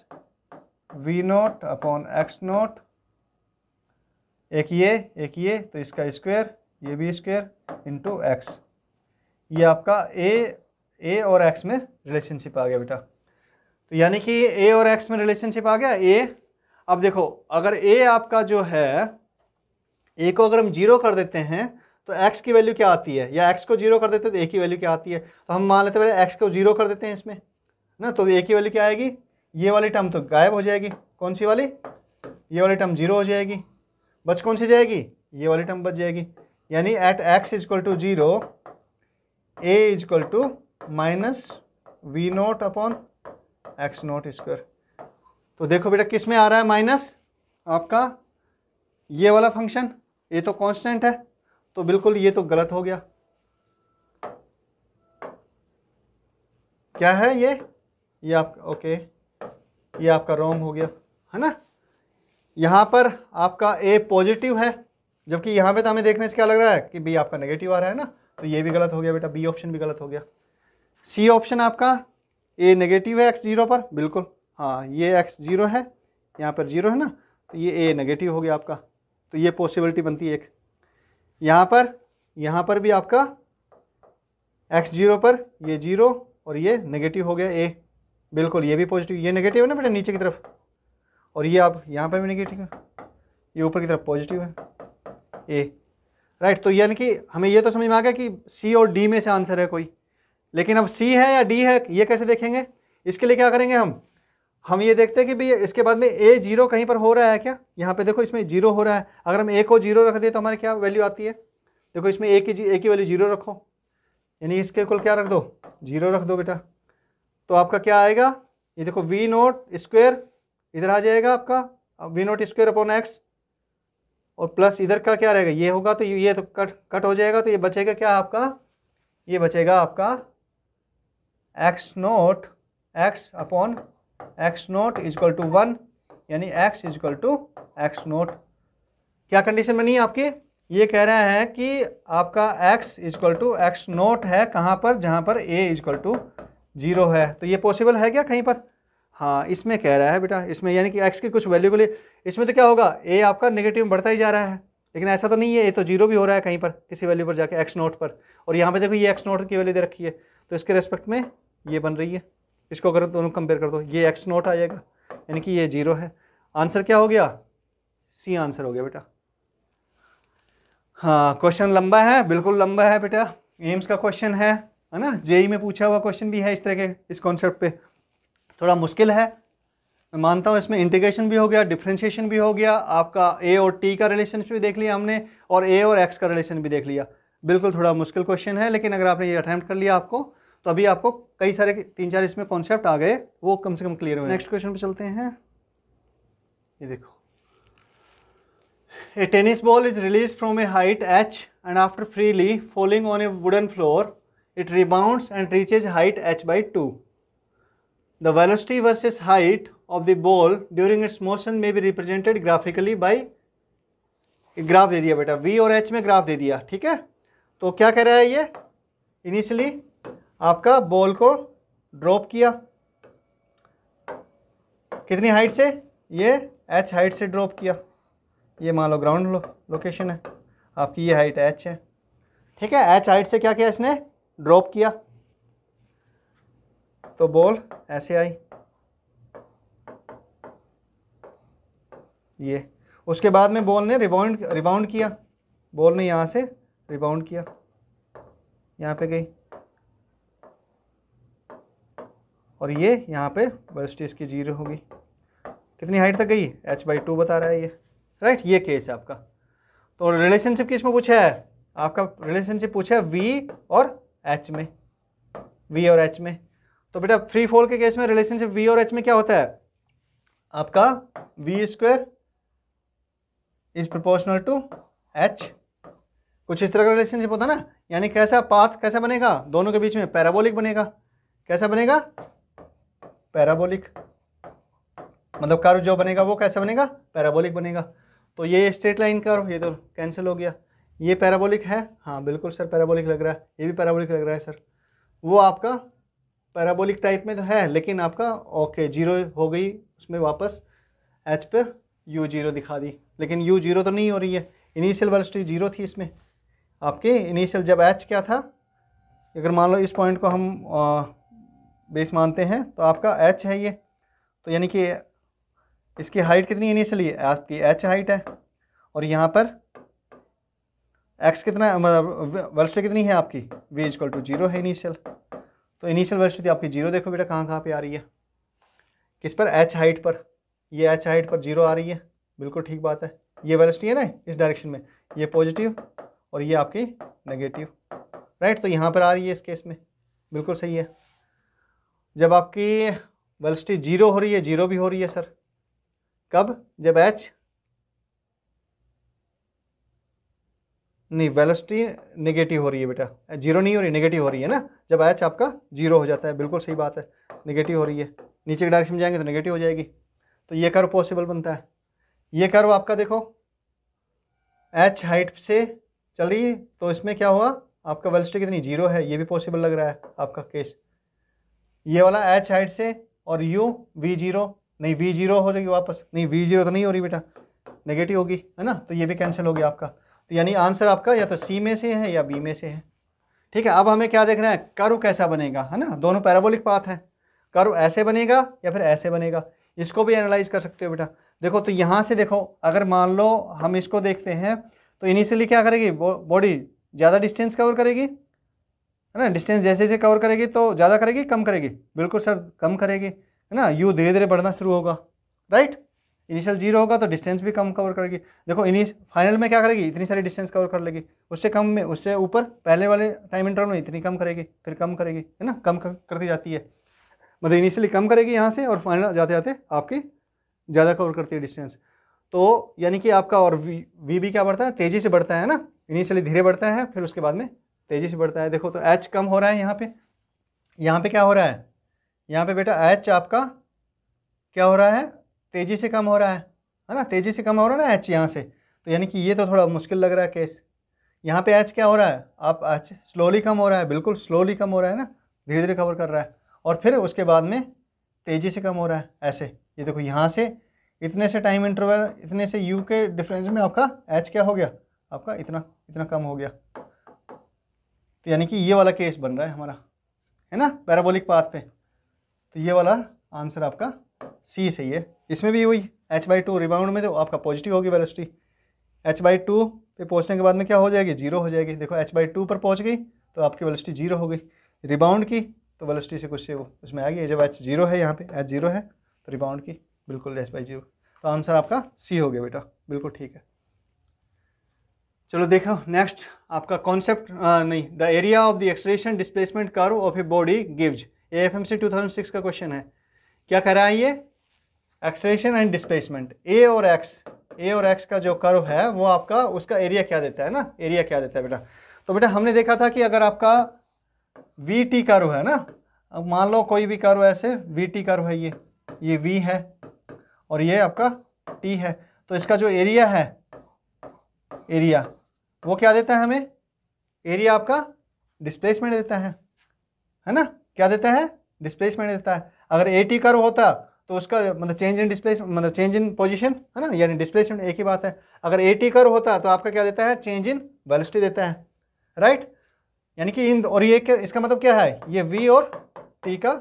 v naught upon x naught एक ये एक ये तो इसका स्क्वेयर ये भी स्क्वेयर इंटू एक्स ये आपका ए ए और एक्स में रिलेशनशिप आ गया बेटा तो यानी कि ए और एक्स में रिलेशनशिप आ गया ए अब देखो अगर ए आपका जो है ए को अगर हम जीरो कर देते हैं तो एक्स की वैल्यू क्या आती है या एक्स को जीरो कर देते हैं तो ए की वैल्यू क्या आती है तो हम मान लेते हैं पहले एक्स को जीरो कर देते हैं इसमें ना तो ए की वैल्यू क्या आएगी ये वाली टर्म तो गायब हो जाएगी कौन सी वाली ये वाली टर्म जीरो हो जाएगी बच कौन सी जाएगी ये वाली टर्म बच जाएगी यानी at x is equal to zero a is equal to minus v naught upon x naught square तो देखो बेटा किस में आ रहा है माइनस आपका ये वाला फंक्शन ये तो कॉन्स्टेंट है तो बिल्कुल ये तो गलत हो गया क्या है ये ये आप ओके ये आपका रॉन्ग हो गया है ना यहाँ पर आपका ए पॉजिटिव है जबकि यहाँ पे तो हमें देखने से क्या लग रहा है कि बी आपका नेगेटिव आ रहा है ना तो ये भी गलत हो गया बेटा बी ऑप्शन भी गलत हो गया सी ऑप्शन आपका ए नेगेटिव है एक्स जीरो पर बिल्कुल हाँ ये एक्स जीरो है यहाँ पर जीरो है ना तो ये ए नेगेटिव हो गया आपका तो ये पॉसिबिलिटी बनती है एक यहाँ पर यहाँ पर भी आपका एक्स जीरो पर ये जीरो और ये नेगेटिव हो गया ए बिल्कुल ये भी पॉजिटिव ये नेगेटिव है ना बेटा नीचे की तरफ और ये आप यहाँ पर भी नेगेटिव है ये ऊपर की तरफ पॉजिटिव है ए राइट तो यानी कि हमें ये तो समझ में आ गया कि सी और डी में से आंसर है कोई लेकिन अब सी है या डी है ये कैसे देखेंगे इसके लिए क्या करेंगे हम हम ये देखते हैं कि भैया इसके बाद में ए जीरो कहीं पर हो रहा है क्या यहाँ पे देखो इसमें जीरो हो रहा है अगर हम ए को जीरो रख दें तो हमारे क्या वैल्यू आती है देखो इसमें ए की ए की वैल्यू जीरो रखो यानी इसके कुल क्या रख दो जीरो रख दो बेटा तो आपका क्या आएगा ये देखो वी नोट स्क्वेयर इधर आ जाएगा आपका v naught square upon x और प्लस इधर का क्या रहेगा ये होगा तो ये तो कट कट हो जाएगा तो ये बचेगा क्या आपका ये बचेगा आपका x naught x upon x naught is equal to one यानी x is equal to x naught क्या कंडीशन बनी है आपकी ये कह रहा है कि आपका x is equal to x naught है कहाँ पर जहाँ पर a इजक्ल टू जीरो है तो ये पॉसिबल है क्या कहीं पर हाँ इसमें कह रहा है बेटा इसमें यानी कि x की कुछ वैल्यू के लिए इसमें तो क्या होगा a आपका नेगेटिव में बढ़ता ही जा रहा है लेकिन ऐसा तो नहीं है ये तो जीरो भी हो रहा है कहीं पर किसी वैल्यू पर जाके एक्स नोट पर और यहाँ पर देखो ये एक्स नोट की वैल्यू दे रखी है तो इसके रेस्पेक्ट में ये बन रही है इसको अगर दोनों कंपेयर कर दो ये एक्स नोट आ जाएगा यानी कि ये जीरो है आंसर क्या हो गया सी आंसर हो गया बेटा हाँ क्वेश्चन लंबा है बिल्कुल लंबा है बेटा एम्स का क्वेश्चन है है ना जेई e में पूछा हुआ क्वेश्चन भी है इस तरह के इस कॉन्सेप्ट पे थोड़ा मुश्किल है मैं मानता हूँ इसमें इंटीग्रेशन भी हो गया डिफ्रेंशिएशन भी हो गया आपका ए और टी का रिलेशन भी देख लिया हमने और ए और एक्स का रिलेशन भी देख लिया बिल्कुल थोड़ा मुश्किल क्वेश्चन है लेकिन अगर आपने ये अटैम्प्ट कर लिया आपको तो अभी आपको कई सारे तीन चार इसमें कॉन्सेप्ट आ गए वो कम से कम क्लियर हुए नेक्स्ट क्वेश्चन पे चलते हैं ये देखो a tennis ball is release from a height h and after freely falling on a wooden floor it rebound and reaches height h by two the velocity versus height of the ball during its motion में be represented graphically by graph दे दिया बेटा we और h में graph दे दिया ठीक है तो क्या कह रहा है ये इनिशियली आपका बॉल को ड्रॉप किया कितनी हाइट से ये एच हाइट से ड्रॉप किया ये मान लो ग्राउंड लो, लोकेशन है आपकी ये हाइट एच है ठीक है एच हाइट से क्या किया इसने ड्रॉप किया तो बॉल ऐसे आई ये उसके बाद में बॉल ने रिबाउंड रिबाउंड किया बॉल ने यहाँ से रिबाउंड किया यहाँ पे गई और ये यहाँ पे वेलोसिटी इसकी जीरो होगी कितनी हाइट तक गई एच बाई टू बता रहा है ये राइट ये केस है आपका तो रिलेशनशिप किस में पूछा है आपका रिलेशनशिप पूछा है वी और एच में वी और एच में तो बेटा फ्री फॉल के केस में रिलेशनशिप वी और एच में क्या होता है आपका v square is proportional to h कुछ इस तरह का रिलेशनशिप होता है ना यानी कैसा पाथ कैसा बनेगा दोनों के बीच में पैराबोलिक बनेगा कैसा बनेगा पैराबोलिक मतलब कर्व जो बनेगा वो कैसे बनेगा पैराबोलिक बनेगा तो ये स्ट्रेट लाइन कर्व ये तो कैंसिल हो गया ये पैराबोलिक है हाँ बिल्कुल सर पैराबोलिक लग रहा है ये भी पैराबोलिक लग रहा है सर वो आपका पैराबोलिक टाइप में तो है लेकिन आपका ओके जीरो हो गई उसमें वापस एच पर यू जीरो दिखा दी लेकिन यू जीरो तो नहीं हो रही है इनिशियल वेलोसिटी जीरो थी इसमें आपके इनिशियल जब एच क्या था अगर मान लो इस पॉइंट को हम आ, बेस मानते हैं तो आपका एच है ये तो यानी कि इसकी हाइट कितनी है इनिशियली आपकी एच हाइट है और यहाँ पर एक्स कितना मतलब वर्ष कितनी है आपकी वी इजक्वल टू जीरो है इनिशियल तो इनिशियल थी आपकी जीरो देखो बेटा कहाँ कहाँ पे आ रही है किस पर एच हाइट पर ये एच हाइट पर जीरो आ रही है बिल्कुल ठीक बात है ये वर्षी है ना इस डायरेक्शन में ये पॉजिटिव और ये आपकी नेगेटिव राइट तो यहाँ पर आ रही है इस केस में बिल्कुल सही है जब आपकी वेलोसिटी जीरो हो रही है जीरो भी हो रही है सर कब जब एच नहीं वेलोसिटी नेगेटिव हो रही है बेटा जीरो नहीं हो रही नेगेटिव हो रही है ना जब एच आपका जीरो हो जाता है बिल्कुल सही बात है नेगेटिव हो रही है नीचे के डायरेक्शन में जाएंगे तो नेगेटिव हो जाएगी तो ये कर्व पॉसिबल बनता है ये कर्व आपका देखो एच हाइट से चल रही तो इसमें क्या हुआ आपका वेलोसिटी कितनी जीरो है ये भी पॉसिबल लग रहा है आपका केस ये वाला एच हाइट से और यू वी जीरो नहीं वी जीरो हो जाएगी वापस नहीं वी जीरो तो नहीं हो रही बेटा नेगेटिव होगी है ना तो ये भी कैंसिल हो गया आपका तो यानी आंसर आपका या तो सी में से है या बी में से है ठीक है अब हमें क्या देख रहे हैं कर्व कैसा बनेगा है ना दोनों पैराबोलिक पाथ हैं कर्व ऐसे बनेगा या फिर ऐसे बनेगा इसको भी एनालाइज कर सकते हो बेटा देखो तो यहाँ से देखो अगर मान लो हम इसको देखते हैं तो इनिशियली क्या करेगी बॉडी ज़्यादा डिस्टेंस कवर करेगी है ना डिस्टेंस जैसे जैसे कवर करेगी तो ज़्यादा करेगी कम करेगी बिल्कुल सर कम करेगी है ना यू धीरे धीरे बढ़ना शुरू होगा राइट इनिशियल जीरो होगा तो डिस्टेंस भी कम कवर करेगी देखो इनि फाइनल में क्या करेगी इतनी सारी डिस्टेंस कवर कर लेगी उससे कम में उससे ऊपर पहले वाले टाइम इंटरवल में इतनी कम करेगी फिर कम करेगी है ना कम करती जाती है मतलब इनिशियली कम करेगी यहाँ से और फाइनल जाते जाते आपकी ज़्यादा कवर करती है डिस्टेंस तो यानी कि आपका और वी वी भी क्या बढ़ता है तेज़ी से बढ़ता है ना इनिशियली धीरे बढ़ता है फिर उसके बाद में तेज़ी से बढ़ता है देखो तो एच कम हो रहा है यहाँ पे यहाँ पे क्या हो रहा है यहाँ पे बेटा एच आपका क्या हो रहा है तेज़ी से कम हो रहा है है ना तेज़ी से कम हो रहा है ना एच यहाँ से तो यानी कि ये तो थोड़ा मुश्किल लग रहा है केस यहाँ पे एच क्या हो रहा है आप एच स्लोली कम हो रहा है बिल्कुल स्लोली कम हो रहा है ना धीरे धीरे कवर कर रहा है और फिर उसके बाद में तेज़ी से कम हो रहा है ऐसे ये देखो यहाँ से इतने से टाइम इंटरवल इतने से यू के डिफरेंस में आपका एच क्या हो गया आपका इतना इतना कम हो गया तो यानी कि ये वाला केस बन रहा है हमारा है ना पैराबोलिक पाथ पे तो ये वाला आंसर आपका सी सही है इसमें भी वही एच बाई टू रिबाउंड में तो आपका पॉजिटिव होगी वेलोसिटी एच बाई टू पे पहुँचने के बाद में क्या हो जाएगी जीरो हो जाएगी देखो एच बाई टू पर पहुँच गई तो आपकी वेलोसिटी जीरो हो गई रिबाउंड की तो वेलोसिटी से कुछ से वो उसमें आ गई जब एच जीरो है यहाँ पे एच जीरो है तो रिबाउंड की बिल्कुल एच बाई जीरो तो आंसर आपका सी हो गया बेटा बिल्कुल ठीक है चलो देखो नेक्स्ट आपका कॉन्सेप्ट नहीं the area of the acceleration displacement curve of a body gives A F M C two thousand six का क्वेश्चन है क्या कह रहा है ये एक्सलेशन एंड डिस्प्लेसमेंट ए और एक्स ए और एक्स का जो कर्व है वो आपका उसका एरिया क्या देता है ना एरिया क्या देता है बेटा तो बेटा हमने देखा था कि अगर आपका वी टी कर्व है ना अब मान लो कोई भी कर्व ऐसे वी टी कर्व है ये ये वी है और ये आपका टी है तो इसका जो एरिया है एरिया तो वो क्या देता है हमें एरिया आपका डिस्प्लेसमेंट देता है है ना क्या देता है डिस्प्लेसमेंट देता है अगर ए टी कर्व होता तो उसका मतलब चेंज इन डिस्प्लेस मतलब चेंज इन पोजीशन है ना यानी डिस्प्लेसमेंट एक ही बात है अगर ए टी कर्व होता तो आपका क्या देता है चेंज इन वेलोसिटी देता है राइट यानी कि इन और ये क्या इसका मतलब क्या है ये वी और टी का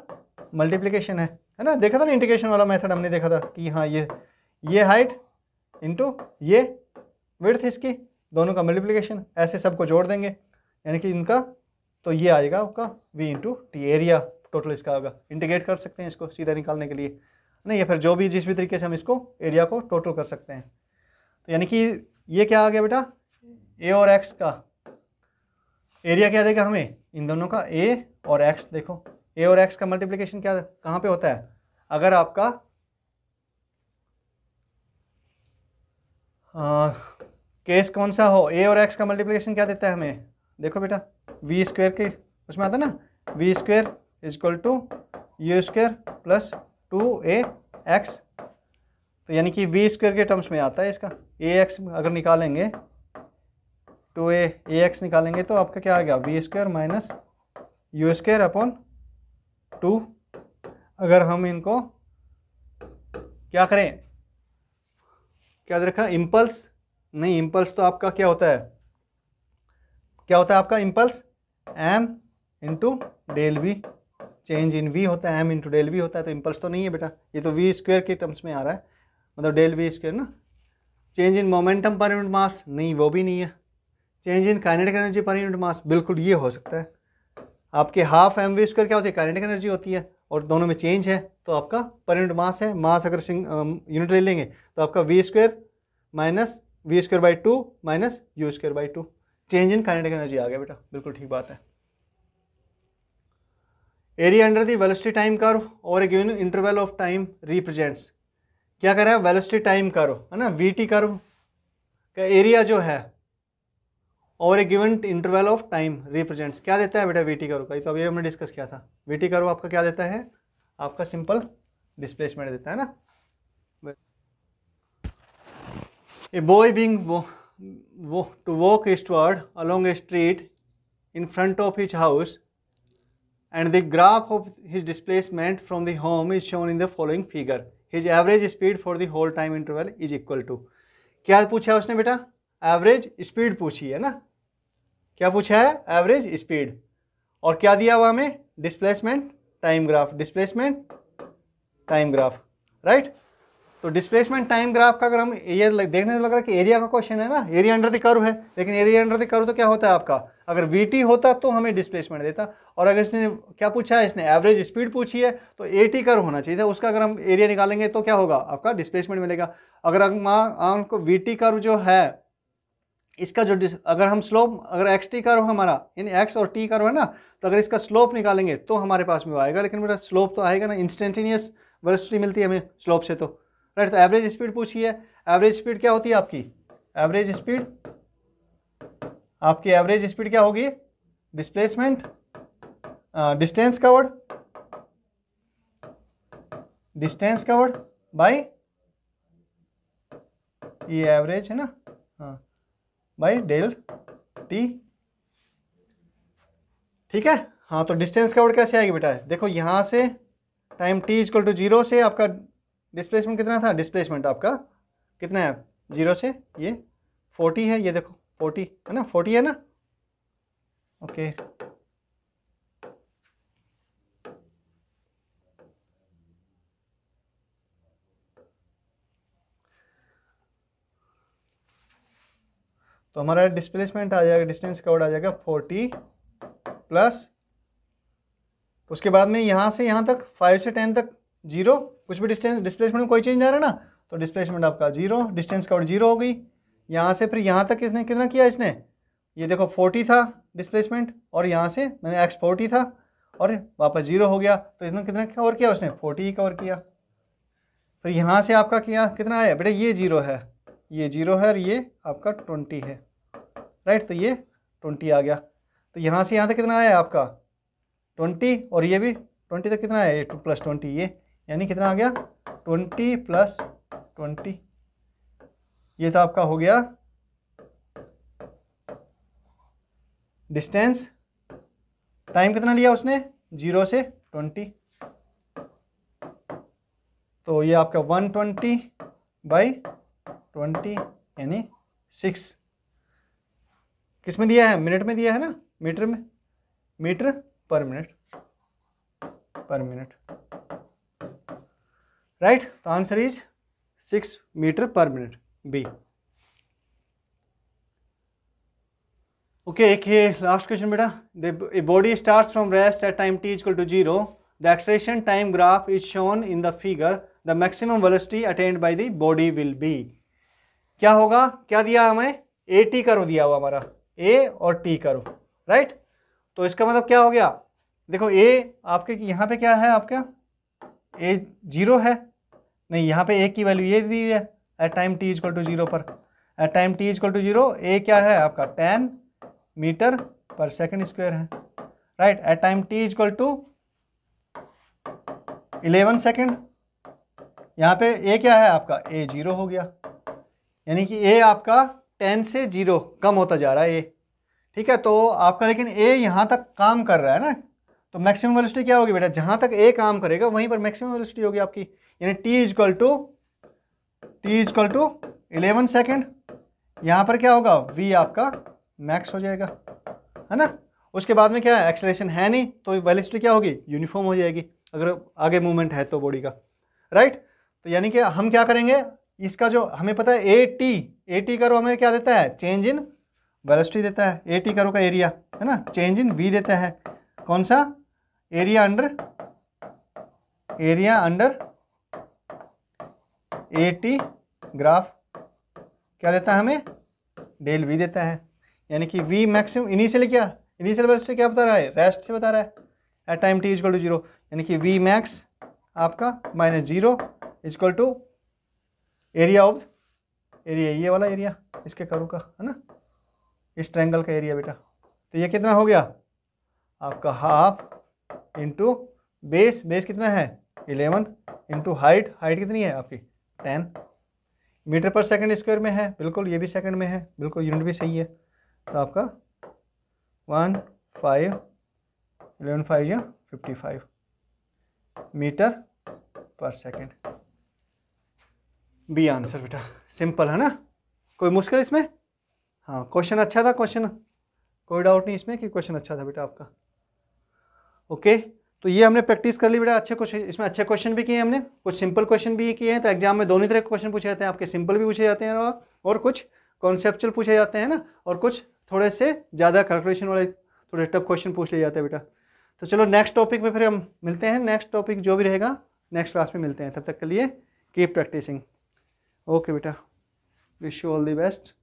मल्टीप्लीकेशन है है ना देखा था ना इंटीग्रेशन वाला मेथड हमने देखा था कि हाँ ये ये हाइट इंटू ये विर्थ इसकी दोनों का मल्टीप्लीकेशन ऐसे सबको जोड़ देंगे यानी कि इनका तो ये आएगा आपका v into t area total इसका होगा इंटीग्रेट कर सकते हैं इसको सीधा निकालने के लिए नहीं या फिर जो भी जिस भी तरीके से हम इसको एरिया को टोटल कर सकते हैं तो यानी कि ये क्या आ गया बेटा ए और एक्स का एरिया क्या देगा हमें इन दोनों का ए और एक्स देखो ए और एक्स का मल्टीप्लिकेशन क्या कहाँ पर होता है अगर आपका आ, हाँ, केस कौन सा हो ए और एक्स का मल्टीप्लिकेशन क्या देता है हमें देखो बेटा वी स्क्वेयर के उसमें आता ना v square equal to u square plus two a x तो यानी कि वी स्क्वेयर के टर्म्स में आता है इसका ए एक्स अगर निकालेंगे टू ए ए एक्स निकालेंगे तो आपका क्या आएगा v square minus u square upon two अगर हम इनको क्या करें क्या रखा इम्पल्स नहीं इम्पल्स तो आपका क्या होता है क्या होता है आपका impulse m into del v change in v होता है एम इंटू डेल वी होता है तो इम्पल्स तो नहीं है बेटा ये तो वी स्क्वेयर के टर्म्स में आ रहा है मतलब डेल वी स्क्वेयर ना change in momentum per unit mass नहीं वो भी नहीं है change in kinetic energy per unit mass बिल्कुल ये हो सकता है आपके हाफ एम वी स्क्वेयर क्या होती है काइनेटिक एनर्जी होती है और दोनों में चेंज है तो आपका पर यूनिट मास है मास अगर यूनिट ले लेंगे तो आपका v square minus v square by two minus u square by two change in kinetic energy आ गया बेटा बिल्कुल ठीक बात है area under the velocity time curve और a given interval of time represents क्या कर रहा है वेलोसिटी टाइम कर्व है ना वी टी कर्व का एरिया जो है और a given interval of time represents क्या देता है बेटा वी टी कर्व का ये तो अभी हमने डिस्कस किया था वी टी कर्व आपका क्या देता है आपका सिंपल डिस्प्लेसमेंट देता है ना a boy begins to walk eastward along a street in front of his house and the graph of his displacement from the home is shown in the following figure his average speed for the whole time interval is equal to क्या पूछा है उसने बेटा average speed पूछी है ना क्या पूछा है एवरेज स्पीड और क्या दिया हुआ हमें displacement time graph displacement time graph right right? तो डिस्प्लेसमेंट टाइम ग्राफ का अगर हम ये देखने को लग रहा है कि एरिया का क्वेश्चन है ना एरिया अंडर द कर्व है लेकिन एरिया अंडर द कर्व तो क्या होता है आपका अगर वी होता तो हमें डिस्प्लेसमेंट देता और अगर इसने क्या पूछा है इसने एवरेज स्पीड पूछी है तो ए टी कर्व होना चाहिए था उसका अगर हम एरिया निकालेंगे तो क्या होगा आपका डिस्प्लेसमेंट मिलेगा अगर हम आपको वी टी कर्व जो है इसका जो अगर हम स्लोप अगर एक्स टी कर्व हमारा इन एक्स और टी कर्व है ना तो अगर इसका स्लोप निकालेंगे तो हमारे पास में आएगा लेकिन मेरा स्लोप तो आएगा ना इंस्टेंटेनियस वर्सिटी मिलती है हमें स्लोप से तो राइट तो एवरेज स्पीड पूछी है एवरेज स्पीड क्या होती है आपकी एवरेज स्पीड आपकी एवरेज स्पीड क्या होगी displacement distance covered distance covered by ये एवरेज है ना हाँ बाई डेल टी ठीक है हाँ तो डिस्टेंस कवर्ड कैसे आएगी बेटा देखो यहाँ से time t is equal to zero से आपका डिस्प्लेसमेंट कितना था डिस्प्लेसमेंट आपका कितना है जीरो से ये फोर्टी है ये देखो फोर्टी है ना फोर्टी है ना ओके तो हमारा डिस्प्लेसमेंट आ जाएगा डिस्टेंस कवर्ड आ जाएगा फोर्टी प्लस उसके बाद में यहाँ से यहाँ तक फाइव से टेन तक जीरो कुछ भी डिस्टेंस डिस्प्लेसमेंट में कोई चेंज आ रहा ना तो डिस्प्लेसमेंट आपका जीरो डिस्टेंस कवर जीरो हो गई यहाँ से फिर यहाँ तक किसने कितना किया इसने ये देखो फोर्टी था डिस्प्लेसमेंट और यहाँ से मैंने एक्स फोर्टी था और वापस जीरो हो गया तो इसने कितना कवर किया उसने फोर्टी ही कवर किया फिर यहाँ से आपका किया कितना आया बेटा ये जीरो है ये जीरो है और ये आपका ट्वेंटी है राइट तो ये ट्वेंटी आ गया तो यहाँ से यहाँ तक कितना आया आपका ट्वेंटी और ये भी ट्वेंटी तक कितना आया ये टू प्लस ट्वेंटी ये यानी कितना आ गया ट्वेंटी प्लस ट्वेंटी ये तो आपका हो गया डिस्टेंस टाइम कितना लिया उसने जीरो से ट्वेंटी तो ये आपका वन ट्वेंटी बाई ट्वेंटी यानी सिक्स किस में दिया है मिनट में दिया है ना मीटर में metre per minute per minute right तो answer is six metre per minute b okay एक है लास्ट क्वेश्चन बेटा the body start from rest at time t equal to zero the acceleration time graph is shown in the figure the maximum velocity attend by the body will be क्या होगा क्या दिया हमें A T करो दिया हुआ हमारा ए और टी करो राइट तो इसका मतलब क्या हो गया देखो ए आपके यहाँ पे क्या है आपका ए जीरो है नहीं यहाँ पे ए की वैल्यू ये दी है at time t is equal to zero पर at time t is equal to zero a क्या है आपका ten metre per second square है right at time t is equal to eleven second यहाँ पे ए क्या है आपका ए जीरो हो गया यानी कि ए आपका टेन से जीरो कम होता जा रहा है ए ठीक है तो आपका लेकिन ए यहाँ तक काम कर रहा है ना तो मैक्सिमम वेलोसिटी क्या होगी बेटा जहाँ तक ए काम करेगा वहीं पर मैक्सिमम वेलोसिटी होगी आपकी यानी t is equal to t is equal to eleven second यहाँ पर क्या होगा वी आपका मैक्स हो जाएगा है ना उसके बाद में क्या है एक्सलेशन है नहीं तो वेलिसिटी क्या होगी यूनिफॉर्म हो जाएगी अगर आगे मूवमेंट है तो बॉडी का राइट तो यानी कि हम क्या करेंगे इसका जो हमें पता है ए टी ए टी करो हमें क्या देता है चेंज इन वेलोसिटी देता है ए टी करो का एरिया है ना चेंज इन वी देता है कौन सा area under area under A T graph क्या देता है हमें डेल वी देता है यानी कि वी मैक्सिमम इनिशियल क्या इनिशियल वैल्यू से क्या बता रहा है रेस्ट से बता रहा है at time T equal to zero यानी कि वी मैक्स आपका minus zero equal to area of area ये वाला एरिया इसके करू का है ना इस ट्रैंगल का एरिया बेटा तो ये कितना हो गया आपका हाफ इंटू बेस बेस कितना है इलेवन इंटू हाइट हाइट कितनी है आपकी ten metre per second square में है बिल्कुल ये भी सेकंड में है बिल्कुल यूनिट भी सही है तो आपका वन फाइव एलेवन फाइव या fifty five metre per second B answer बेटा सिंपल है ना कोई मुश्किल इसमें हाँ क्वेश्चन अच्छा था क्वेश्चन कोई डाउट नहीं इसमें कि क्वेश्चन अच्छा था बेटा आपका ओके तो ये हमने प्रैक्टिस कर ली बेटा अच्छे कुछ इसमें अच्छे क्वेश्चन भी किए हैं हमने कुछ सिंपल क्वेश्चन भी किए हैं तो एग्जाम में दोनों तरह के क्वेश्चन पूछे जाते हैं आपके सिंपल भी पूछे जाते हैं और कुछ कॉन्सेप्चुअल पूछे जाते हैं ना और कुछ थोड़े से ज़्यादा कैलकुलेशन वाले थोड़े टफ क्वेश्चन पूछ लिए जाते हैं बेटा तो चलो नेक्स्ट टॉपिक में फिर हम मिलते हैं नेक्स्ट टॉपिक जो भी रहेगा नेक्स्ट क्लास में मिलते हैं तब तक के लिए कीप प्रैक्टिसिंग ओके बेटा wish you all the best